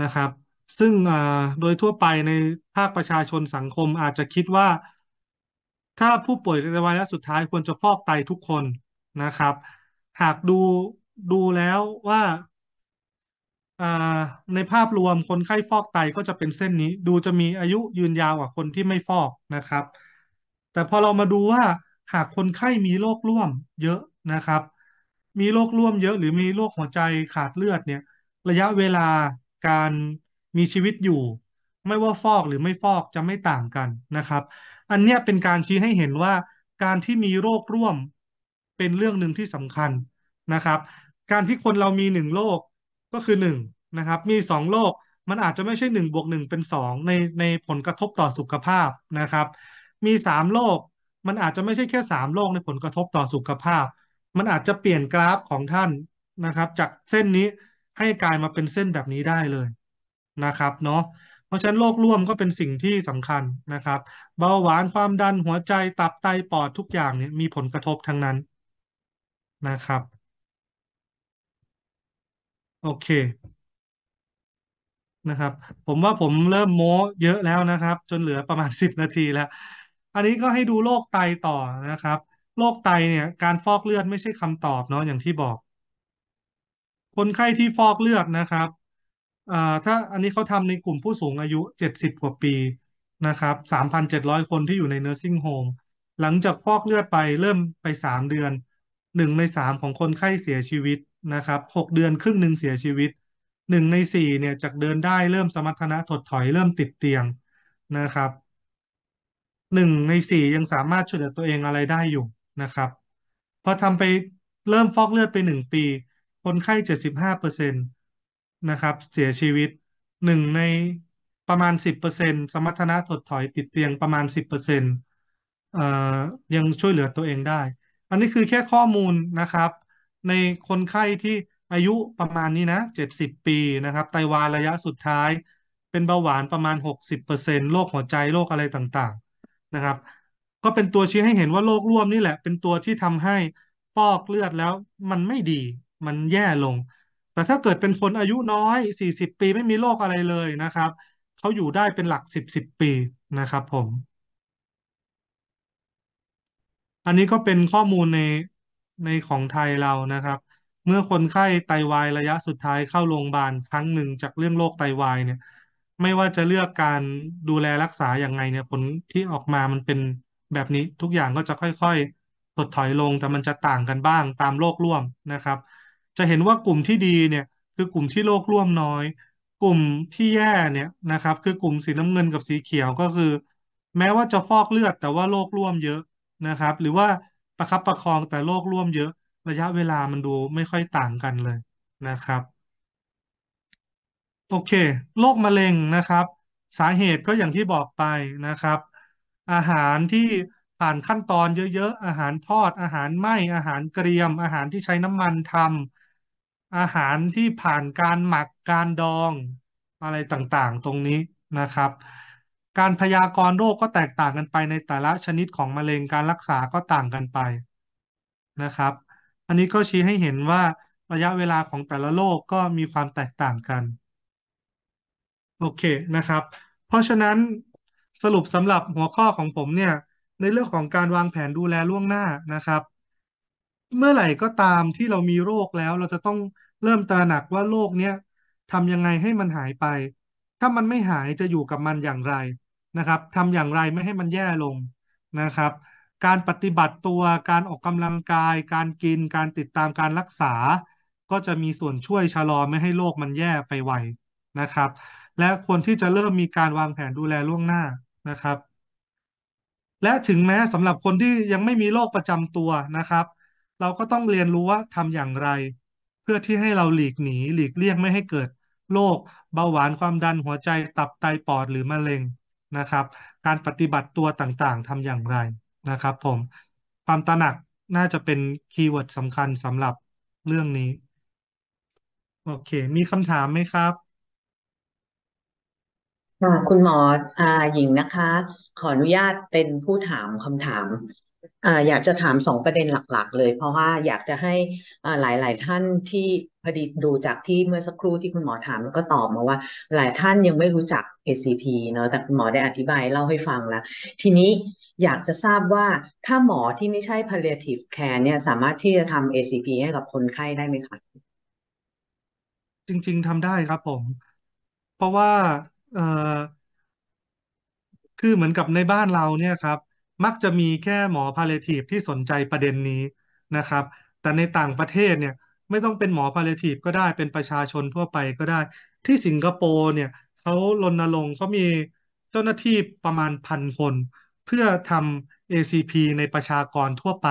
Speaker 1: นะครับ ซึ่งโดยทั่วไปในภาคประชาชนสังคมอาจจะคิดว่า ถ้าผู้ป่วยในวและสุดท้ายควรจะฟอกไตทุกคนนะครับ หากดูดูแล้วว่าในภาพรวมคนไข้ฟอกไตก็จะเป็นเส้นนี้ ดูจะมีอายุยืนยาวกว่าคนที่ไม่ฟอกนะครับ แต่พอเรามาดูว่า หากคนไข้มีโรคร่วมเยอะนะครับ มีโรคร่วมเยอะหรือมีโรคหัวใจขาดเลือดเนี่ย ระยะเวลาการมีชีวิตอยู่ ไม่ว่าฟอกหรือไม่ฟอกจะไม่ต่างกันนะครับ อันเนี้ยเป็นการชี้ให้เห็นว่า การที่มีโรคร่วมเป็นเรื่องหนึ่งที่สำคัญนะครับการที่คนเรามีหนึ่งโลกก็คือหนึ่งนะครับ มีสองโลกมันอาจจะไม่ใช่หนึ่งบวกหนึ่งเป็นสองในในผลกระทบต่อสุขภาพนะครับ มีสามโลกมันอาจจะไม่ใช่แค่สามโลกในผลกระทบต่อสุขภาพ มันอาจจะเปลี่ยนกราฟของท่านนะครับ จากเส้นนี้ให้กลายมาเป็นเส้นแบบนี้ได้เลยนะครับเนาะเพราะฉะนั้นโรคร่วมก็เป็นสิ่งที่สำคัญนะครับ เบาหวานความดันหัวใจตับไตปอดทุกอย่างเนี่ยมีผลกระทบทั้งนั้นนะครับโอเคนะครับ ผมว่าผมเริ่มโม้เยอะแล้วนะครับ จนเหลือประมาณสิบนาทีแล้ว อันนี้ก็ให้ดูโรคไตต่อนะครับโรคไตเนี่ยการฟอกเลือดไม่ใช่คำตอบเนาะอย่างที่บอก คนไข้ที่ฟอกเลือดนะครับ ถ้าอันนี้เขาทำในกลุ่มผู้สูงอายุเจ็ดสิบกว่าปีนะครับสามพันเจ็ดร้อยคนที่อยู่ใน nursing home หลังจากฟอกเลือดไปเริ่มไปสามเดือนหนึ่งในสามของคนไข้เสียชีวิตนะครับหกเดือนครึ่งหนึ่งเสียชีวิตหนึ่งในสี่เนี่ยจากเดินได้เริ่มสมรรถนะถดถอยเริ่มติดเตียงนะครับหนึ่งในสี่ยังสามารถช่วยเหลือตัวเองอะไรได้อยู่นะครับพอทำไปเริ่มฟอกเลือดไปหนึ่งปีคนไข้เจ็ดสิบห้าเปอร์เซ็นตนะครับ เสียชีวิตหนึ่งในประมาณสิบเปอร์เซ็นสมรรถนะถดถอย ติดเตียงประมาณสิบเปอร์เซ็นยังช่วยเหลือตัวเองได้ อันนี้คือแค่ข้อมูลนะครับในคนไข้ที่อายุประมาณนี้นะเจ็ดสิบปีนะครับ ไตาวายระยะสุดท้ายเป็น เบาหวานประมาณหกสิบเปอร์เซ็นต์โรคหัวใจโรคอะไรต่างๆนะครับ ก็เป็นตัวชี้ให้เห็นว่าโรคร่วมนี่แหละ เป็นตัวที่ทำให้ปอกเลือดแล้วมันไม่ดี มันแย่ลง แต่ถ้าเกิดเป็นคนอายุน้อยสี่สิบปีไม่มีโรคอะไรเลยนะครับเขาอยู่ได้เป็นหลักสิบสิบปีนะครับผม อันนี้ก็เป็นข้อมูลในในของไทยเรานะครับ เมื่อคนไข้ไตวายระยะสุดท้ายเข้าโรงพยาบาลครั้งหนึ่ง จากเรื่องโรคไตวายเนี่ยไม่ว่าจะเลือกการดูแลรักษาอย่างไงเนี่ยผลที่ออกมามันเป็นแบบนี้ทุกอย่างก็จะค่อยๆถดถอยลงแต่มันจะต่างกันบ้างตามโรคร่วมนะครับ จะเห็นว่ากลุ่มที่ดีเนี่ยคือกลุ่มที่โรคร่วมน้อย กลุ่มที่แย่เนี่ยนะครับ คือกลุ่มสีน้ำเงินกับสีเขียวก็คือ แม้ว่าจะฟอกเลือดแต่ว่าโรคร่วมเยอะนะครับ หรือว่าประคับประคองแต่โลกร่วมเยอะระยะเวลามันดูไม่ค่อยต่างกันเลยนะครับโอเคโรคมะเร็งนะครับ สาเหตุก็อย่างที่บอกไปนะครับ อาหารที่ผ่านขั้นตอนเยอะๆอาหารทอดอาหารไหม้ อาหารเกรียม อาหารที่ใช้น้ำมันทำอาหารที่ผ่านการหมักการดอง อะไรต่างๆตรงนี้นะครับการพยากรณ์โรคก็แตกต่างกันไปในแต่ละชนิดของมะเร็งการรักษาก็ต่างกันไปนะครับ อันนี้ก็ชี้ให้เห็นว่าระยะเวลาของแต่ละโรคกก็มีความแตกต่างกันโอเคนะครับ เพราะฉะนั้นสรุปสำหรับหัวข้อของผมเนี่ยในเรื่องของการวางแผนดูแลล่วงหน้านะครับ เมื่อไหร่ก็ตามที่เรามีโรคแล้วเราจะต้องเริ่มตระหนักว่าโรคเนี้ยทำยังไงให้มันหายไป ถ้ามันไม่หายจะอยู่กับมันอย่างไรนะครับทำอย่างไรไม่ให้มันแย่ลงนะครับ การปฏิบัติตัวการออกกำลังกาย การกิน การติดตามการรักษา ก็จะมีส่วนช่วยชะลอไม่ให้โรคมันแย่ไปไวนะครับ และควรที่จะเริ่มมีการวางแผนดูแลล่วงหน้านะครับ และถึงแม้สำหรับคนที่ยังไม่มีโรคประจำตัวนะครับ เราก็ต้องเรียนรู้ว่าทำอย่างไร เพื่อที่ให้เราหลีกหนี หลีกเลี่ยงไม่ให้เกิดโรคเบาหวานความดันหัวใจตับไตปอดหรือมะเร็งนะครับ การปฏิบัติตัวต่างๆทำอย่างไรนะครับผม ความตระหนักน่าจะเป็นคีย์เวิร์ดสำคัญสำหรับเรื่องนี้ โ
Speaker 2: อเค มีคำ
Speaker 1: ถามไหมครับ
Speaker 2: คุณหมออาหญิงนะคะ ขออนุญาตเป็นผู้ถามคำถามอยากจะถามสองประเด็นหลัก ๆ เลย เพราะว่าอยากจะให้หลาย ๆ ท่านที่พอดีดูจากที่เมื่อสักครู่ที่คุณหมอถาม แล้วก็ตอบมาว่า หลายท่านยังไม่รู้จัก ACP เนาะแต่คุณหมอได้อธิบาย เล่าให้ฟังแล้ว ทีนี้อยากจะทราบว่าถ้าหมอที่ไม่ใช่ palliative care เนี่ย สามารถที่จะทำ ACP ให้กับคนไข้ได้ไหมคะ
Speaker 1: จริงๆทำได้ครับผม
Speaker 2: เพราะว่าเอ่
Speaker 1: อคือเหมือนกับในบ้านเราเนี่ยครับมักจะมีแค่หมอพาเลทีฟที่สนใจประเด็นนี้นะครับ แต่ในต่างประเทศเนี่ยไม่ต้องเป็นหมอพาเลทีฟก็ได้เป็นประชาชนทั่วไปก็ได้ ที่สิงคโปร์เนี่ยเขารณรงค์เขามีเจ้าหน้าที่ประมาณพันคน เพื่อทำ ACP ในประชากรทั่วไป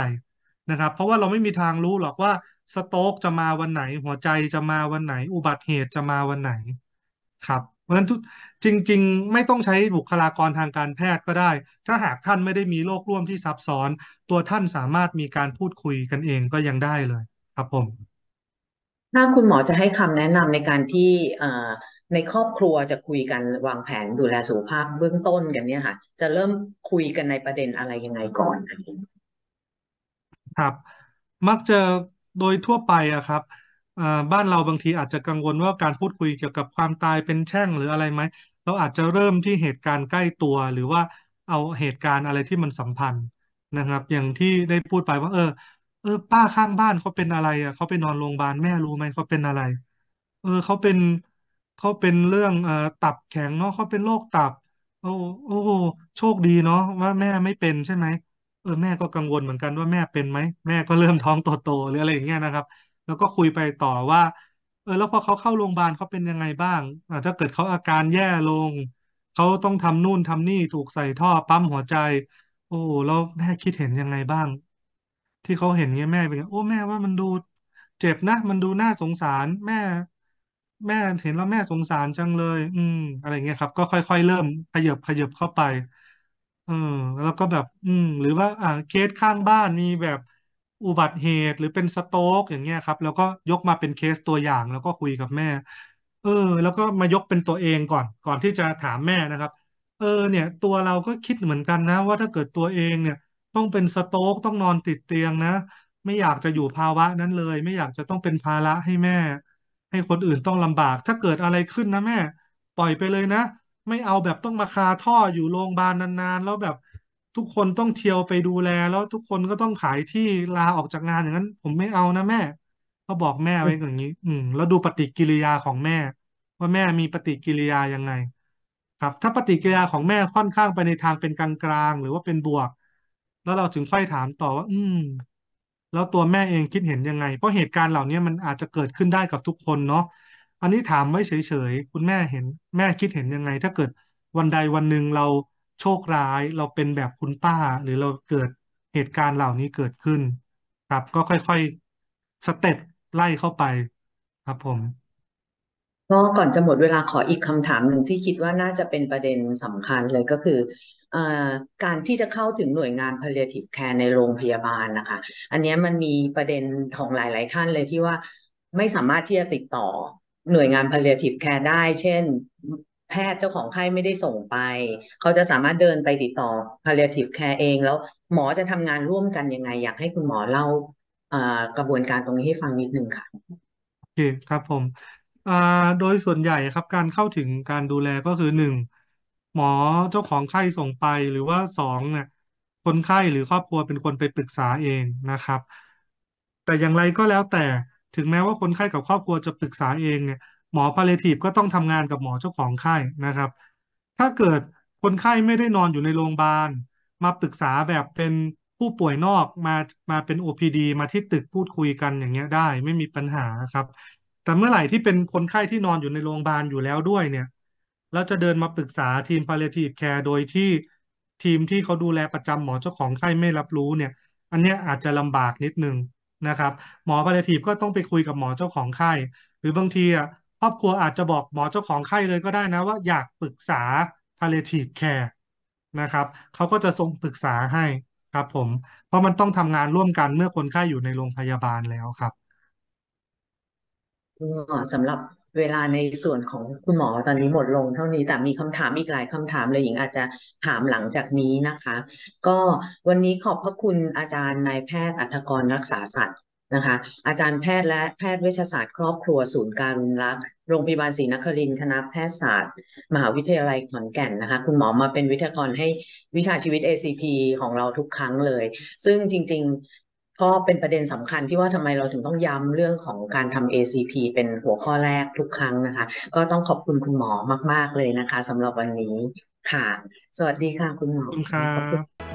Speaker 1: นะครับ เพราะว่าเราไม่มีทางรู้หรอกว่าสโต๊กจะมาวันไหน หัวใจจะมาวันไหน อุบัติเหตุจะมาวันไหนครับพราะฉะนั้นจริง ๆ ไม่ต้องใช้บุคลากรทางการแพทย์ก็ได้ ถ้าหากท่านไม่ได้มีโรคร่วมที่ซับซ้อน ตัวท่านสามารถมีการพูดคุยกันเองก็ยังได้เลยครับผม
Speaker 2: ถ้าคุณหมอจะให้คำแนะนำในการที่ในครอบครัวจะคุยกันวางแผนดูแลสุขภาพเบื้องต้นกันเนี่ยค่ะ จะเริ่มคุยกันในประเด็นอะไรยังไงก่อน
Speaker 1: ครับ มักจะโดยทั่วไปอะครับบ้านเราบางทีอาจจะกังวลว่าการพูดคุยเกี่ยวกับความตายเป็นแช่งหรืออะไรไหม เราอาจจะเริ่มที่เหตุการณ์ใกล้ตัวหรือว่าเอาเหตุการณ์อะไรที่มันสัมพันธ์นะครับ อย่างที่ได้พูดไปว่า เออเออ ป้าข้างบ้านเขาเป็นอะไรอ่ะเขาไปนอนโรงพยาบาลแม่รู้ไหมเขาเป็นอะไร เออเขาเป็นเขาเป็นเรื่องเอ่อตับแข็งเนาะเขาเป็นโรคตับ โอ้โอ้โชคดีเนาะว่าแม่ไม่เป็นใช่ไหมเออ แม่ก็กังวลเหมือนกันว่าแม่เป็นไหมแม่ก็เริ่มท้องโตๆหรืออะไรอย่างเงี้ยนะครับแล้วก็คุยไปต่อว่า เออ แล้วพอเขาเข้าโรงพยาบาลเขาเป็นยังไงบ้างอ่าถ้าเกิดเขาอาการแย่ลงเขาต้องทำนู่นทำนี่ถูกใส่ท่อปั๊มหัวใจ โอ้ แล้วแม่คิดเห็นยังไงบ้าง ที่เขาเห็นเงี้ยแม่เป็นไงโอ้แม่ว่ามันดู เจ็บนะ มันดูน่าสงสารแม่ แม่เห็นแล้วแม่สงสารจังเลย อืมอะไรเงี้ยครับก็ค่อยๆเริ่มขยับขยับเข้าไป เออ แล้วก็แบบ อืม หรือว่าอ่าเคสข้างบ้านมีแบบอุบัติเหตุหรือเป็นสโต๊กอย่างเงี้ยครับแล้วก็ยกมาเป็นเคสตัวอย่างแล้วก็คุยกับแม่ เออ แล้วก็มายกเป็นตัวเองก่อนก่อนที่จะถามแม่นะครับ เออเนี่ยตัวเราก็คิดเหมือนกันนะ ว่าถ้าเกิดตัวเองเนี่ยต้องเป็นสโต๊กต้องนอนติดเตียงนะ ไม่อยากจะอยู่ภาวะนั้นเลยไม่อยากจะต้องเป็นภาระให้แม่ ให้คนอื่นต้องลำบากถ้าเกิดอะไรขึ้นนะแม่ปล่อยไปเลยนะ ไม่เอาแบบต้องมาคาท่ออยู่โรงพยาบาลนานๆแล้วแบบทุกคนต้องเที่ยวไปดูแล แล้วทุกคนก็ต้องขายที่ลาออกจากงานอย่างนั้น ผมไม่เอานะแม่ ก็บอกแม่ไว้อย่างนี้ อืม แล้วดูปฏิกิริยาของแม่ ว่าแม่มีปฏิกิริยายังไง ครับ ถ้าปฏิกิริยาของแม่ค่อนข้างไปในทางเป็นกลางกลางหรือว่าเป็นบวก แล้วเราถึงค่อยถามต่อว่าอืม แล้วตัวแม่เองคิดเห็นยังไงเพราะเหตุการณ์เหล่านี้มันอาจจะเกิดขึ้นได้กับทุกคนเนาะอันนี้ถามไว้เฉยๆคุณแม่เห็น แม่คิดเห็นยังไง ถ้าเกิดวันใดวันหนึ่งเราโชคร้ายเราเป็นแบบคุณป้าหรือเราเกิดเหตุการณ์เหล่านี้เกิดขึ้นครับก็ค่อยๆสเต็ปไล่เข้าไปครับผม
Speaker 2: ก็ก่อนจะหมดเวลาขออีกคำถามหนึ่งที่คิดว่าน่าจะเป็นประเด็นสำคัญเลยก็คือการที่จะเข้าถึงหน่วยงาน palliative care ในโรงพยาบาลนะคะ อันนี้มันมีประเด็นของหลายๆท่านเลยที่ว่าไม่สามารถที่จะติดต่อหน่วยงาน palliative care ได้เช่นพทย์เจ้าของไข้ไม่ได้ส่งไป เขาจะสามารถเดินไปติดต่อ palliative care เอง แล้วหมอจะทำงานร่วมกันยังไง อยากให้คุณหมอเล่ากระบวนการตรงนี้ให้ฟังนิดนึงค่ะ
Speaker 1: โอเคครับผม โดยส่วนใหญ่ครับการเข้าถึงการดูแลก็คือหนึ่งหมอเจ้าของไข้ส่งไปหรือว่าสองเนี่ยคนไข้หรือครอบครัวเป็นคนไปปรึกษาเองนะครับ แต่อย่างไรก็แล้วแต่ถึงแม้ว่าคนไข้กับครอบครัวจะปรึกษาเองเนี่ยหมอพาเลทีฟก็ต้องทำงานกับหมอเจ้าของไข้นะครับ ถ้าเกิดคนไข้ไม่ได้นอนอยู่ในโรงพยาบาลมาปรึกษาแบบเป็นผู้ป่วยนอกมา มาเป็น OPD มาที่ตึกพูดคุยกันอย่างเงี้ยได้ ไม่มีปัญหาครับ แต่เมื่อไหร่ที่เป็นคนไข้ที่นอนอยู่ในโรงพยาบาลอยู่แล้วด้วยเนี่ยแล้วจะเดินมาปรึกษาทีมพาเลทีฟแคร์โดยที่ทีมที่เขาดูแลประจำหมอเจ้าของไข้ไม่รับรู้เนี่ย อันเนี้ยอาจจะลำบากนิดนึงนะครับ หมอพาเลทีฟก็ต้องไปคุยกับหมอเจ้าของไข้หรือบางทีอ่ะครอบครัวอาจจะบอกหมอเจ้าของไข้เลยก็ได้นะ ว่าอยากปรึกษา palliative care นะครับเขาก็จะส่งปรึกษาให้ครับผม เพราะมันต้องทำงานร่วมกันเมื่อคนไข้อยู่ในโรงพยาบาลแล้วครับ
Speaker 2: สำหรับเวลาในส่วนของคุณหมอตอนนี้หมดลงเท่านี้แต่มีคำถามอีกหลายคำถามเลยหญิงอาจจะถามหลังจากนี้นะคะ ก็วันนี้ขอบพระคุณอาจารย์นายแพทย์อัธกรรักษาสัตว์นะคะอาจารย์แพทย์และแพทย์เวชศาสตร์ครอบครัวศูนย์การรัก โรงพยาบาลศรีนครินทร์คณะแพทยศาสตร์ มหาวิทยาลัยขอนแก่นนะคะ คุณหมอมาเป็นวิทยากรให้วิชาชีวิต ACP ของเราทุกครั้งเลย ซึ่งจริงๆก็เป็นประเด็นสำคัญที่ว่าทำไมเราถึงต้องย้ำเรื่องของการทำ ACP เป็นหัวข้อแรกทุกครั้งนะคะ ก็ต้องขอบคุณคุณหมอมากๆเลยนะคะสำหรับวันนี้ค่ะ สวัสดีค่ะ คุณหมอขอบคุณครับ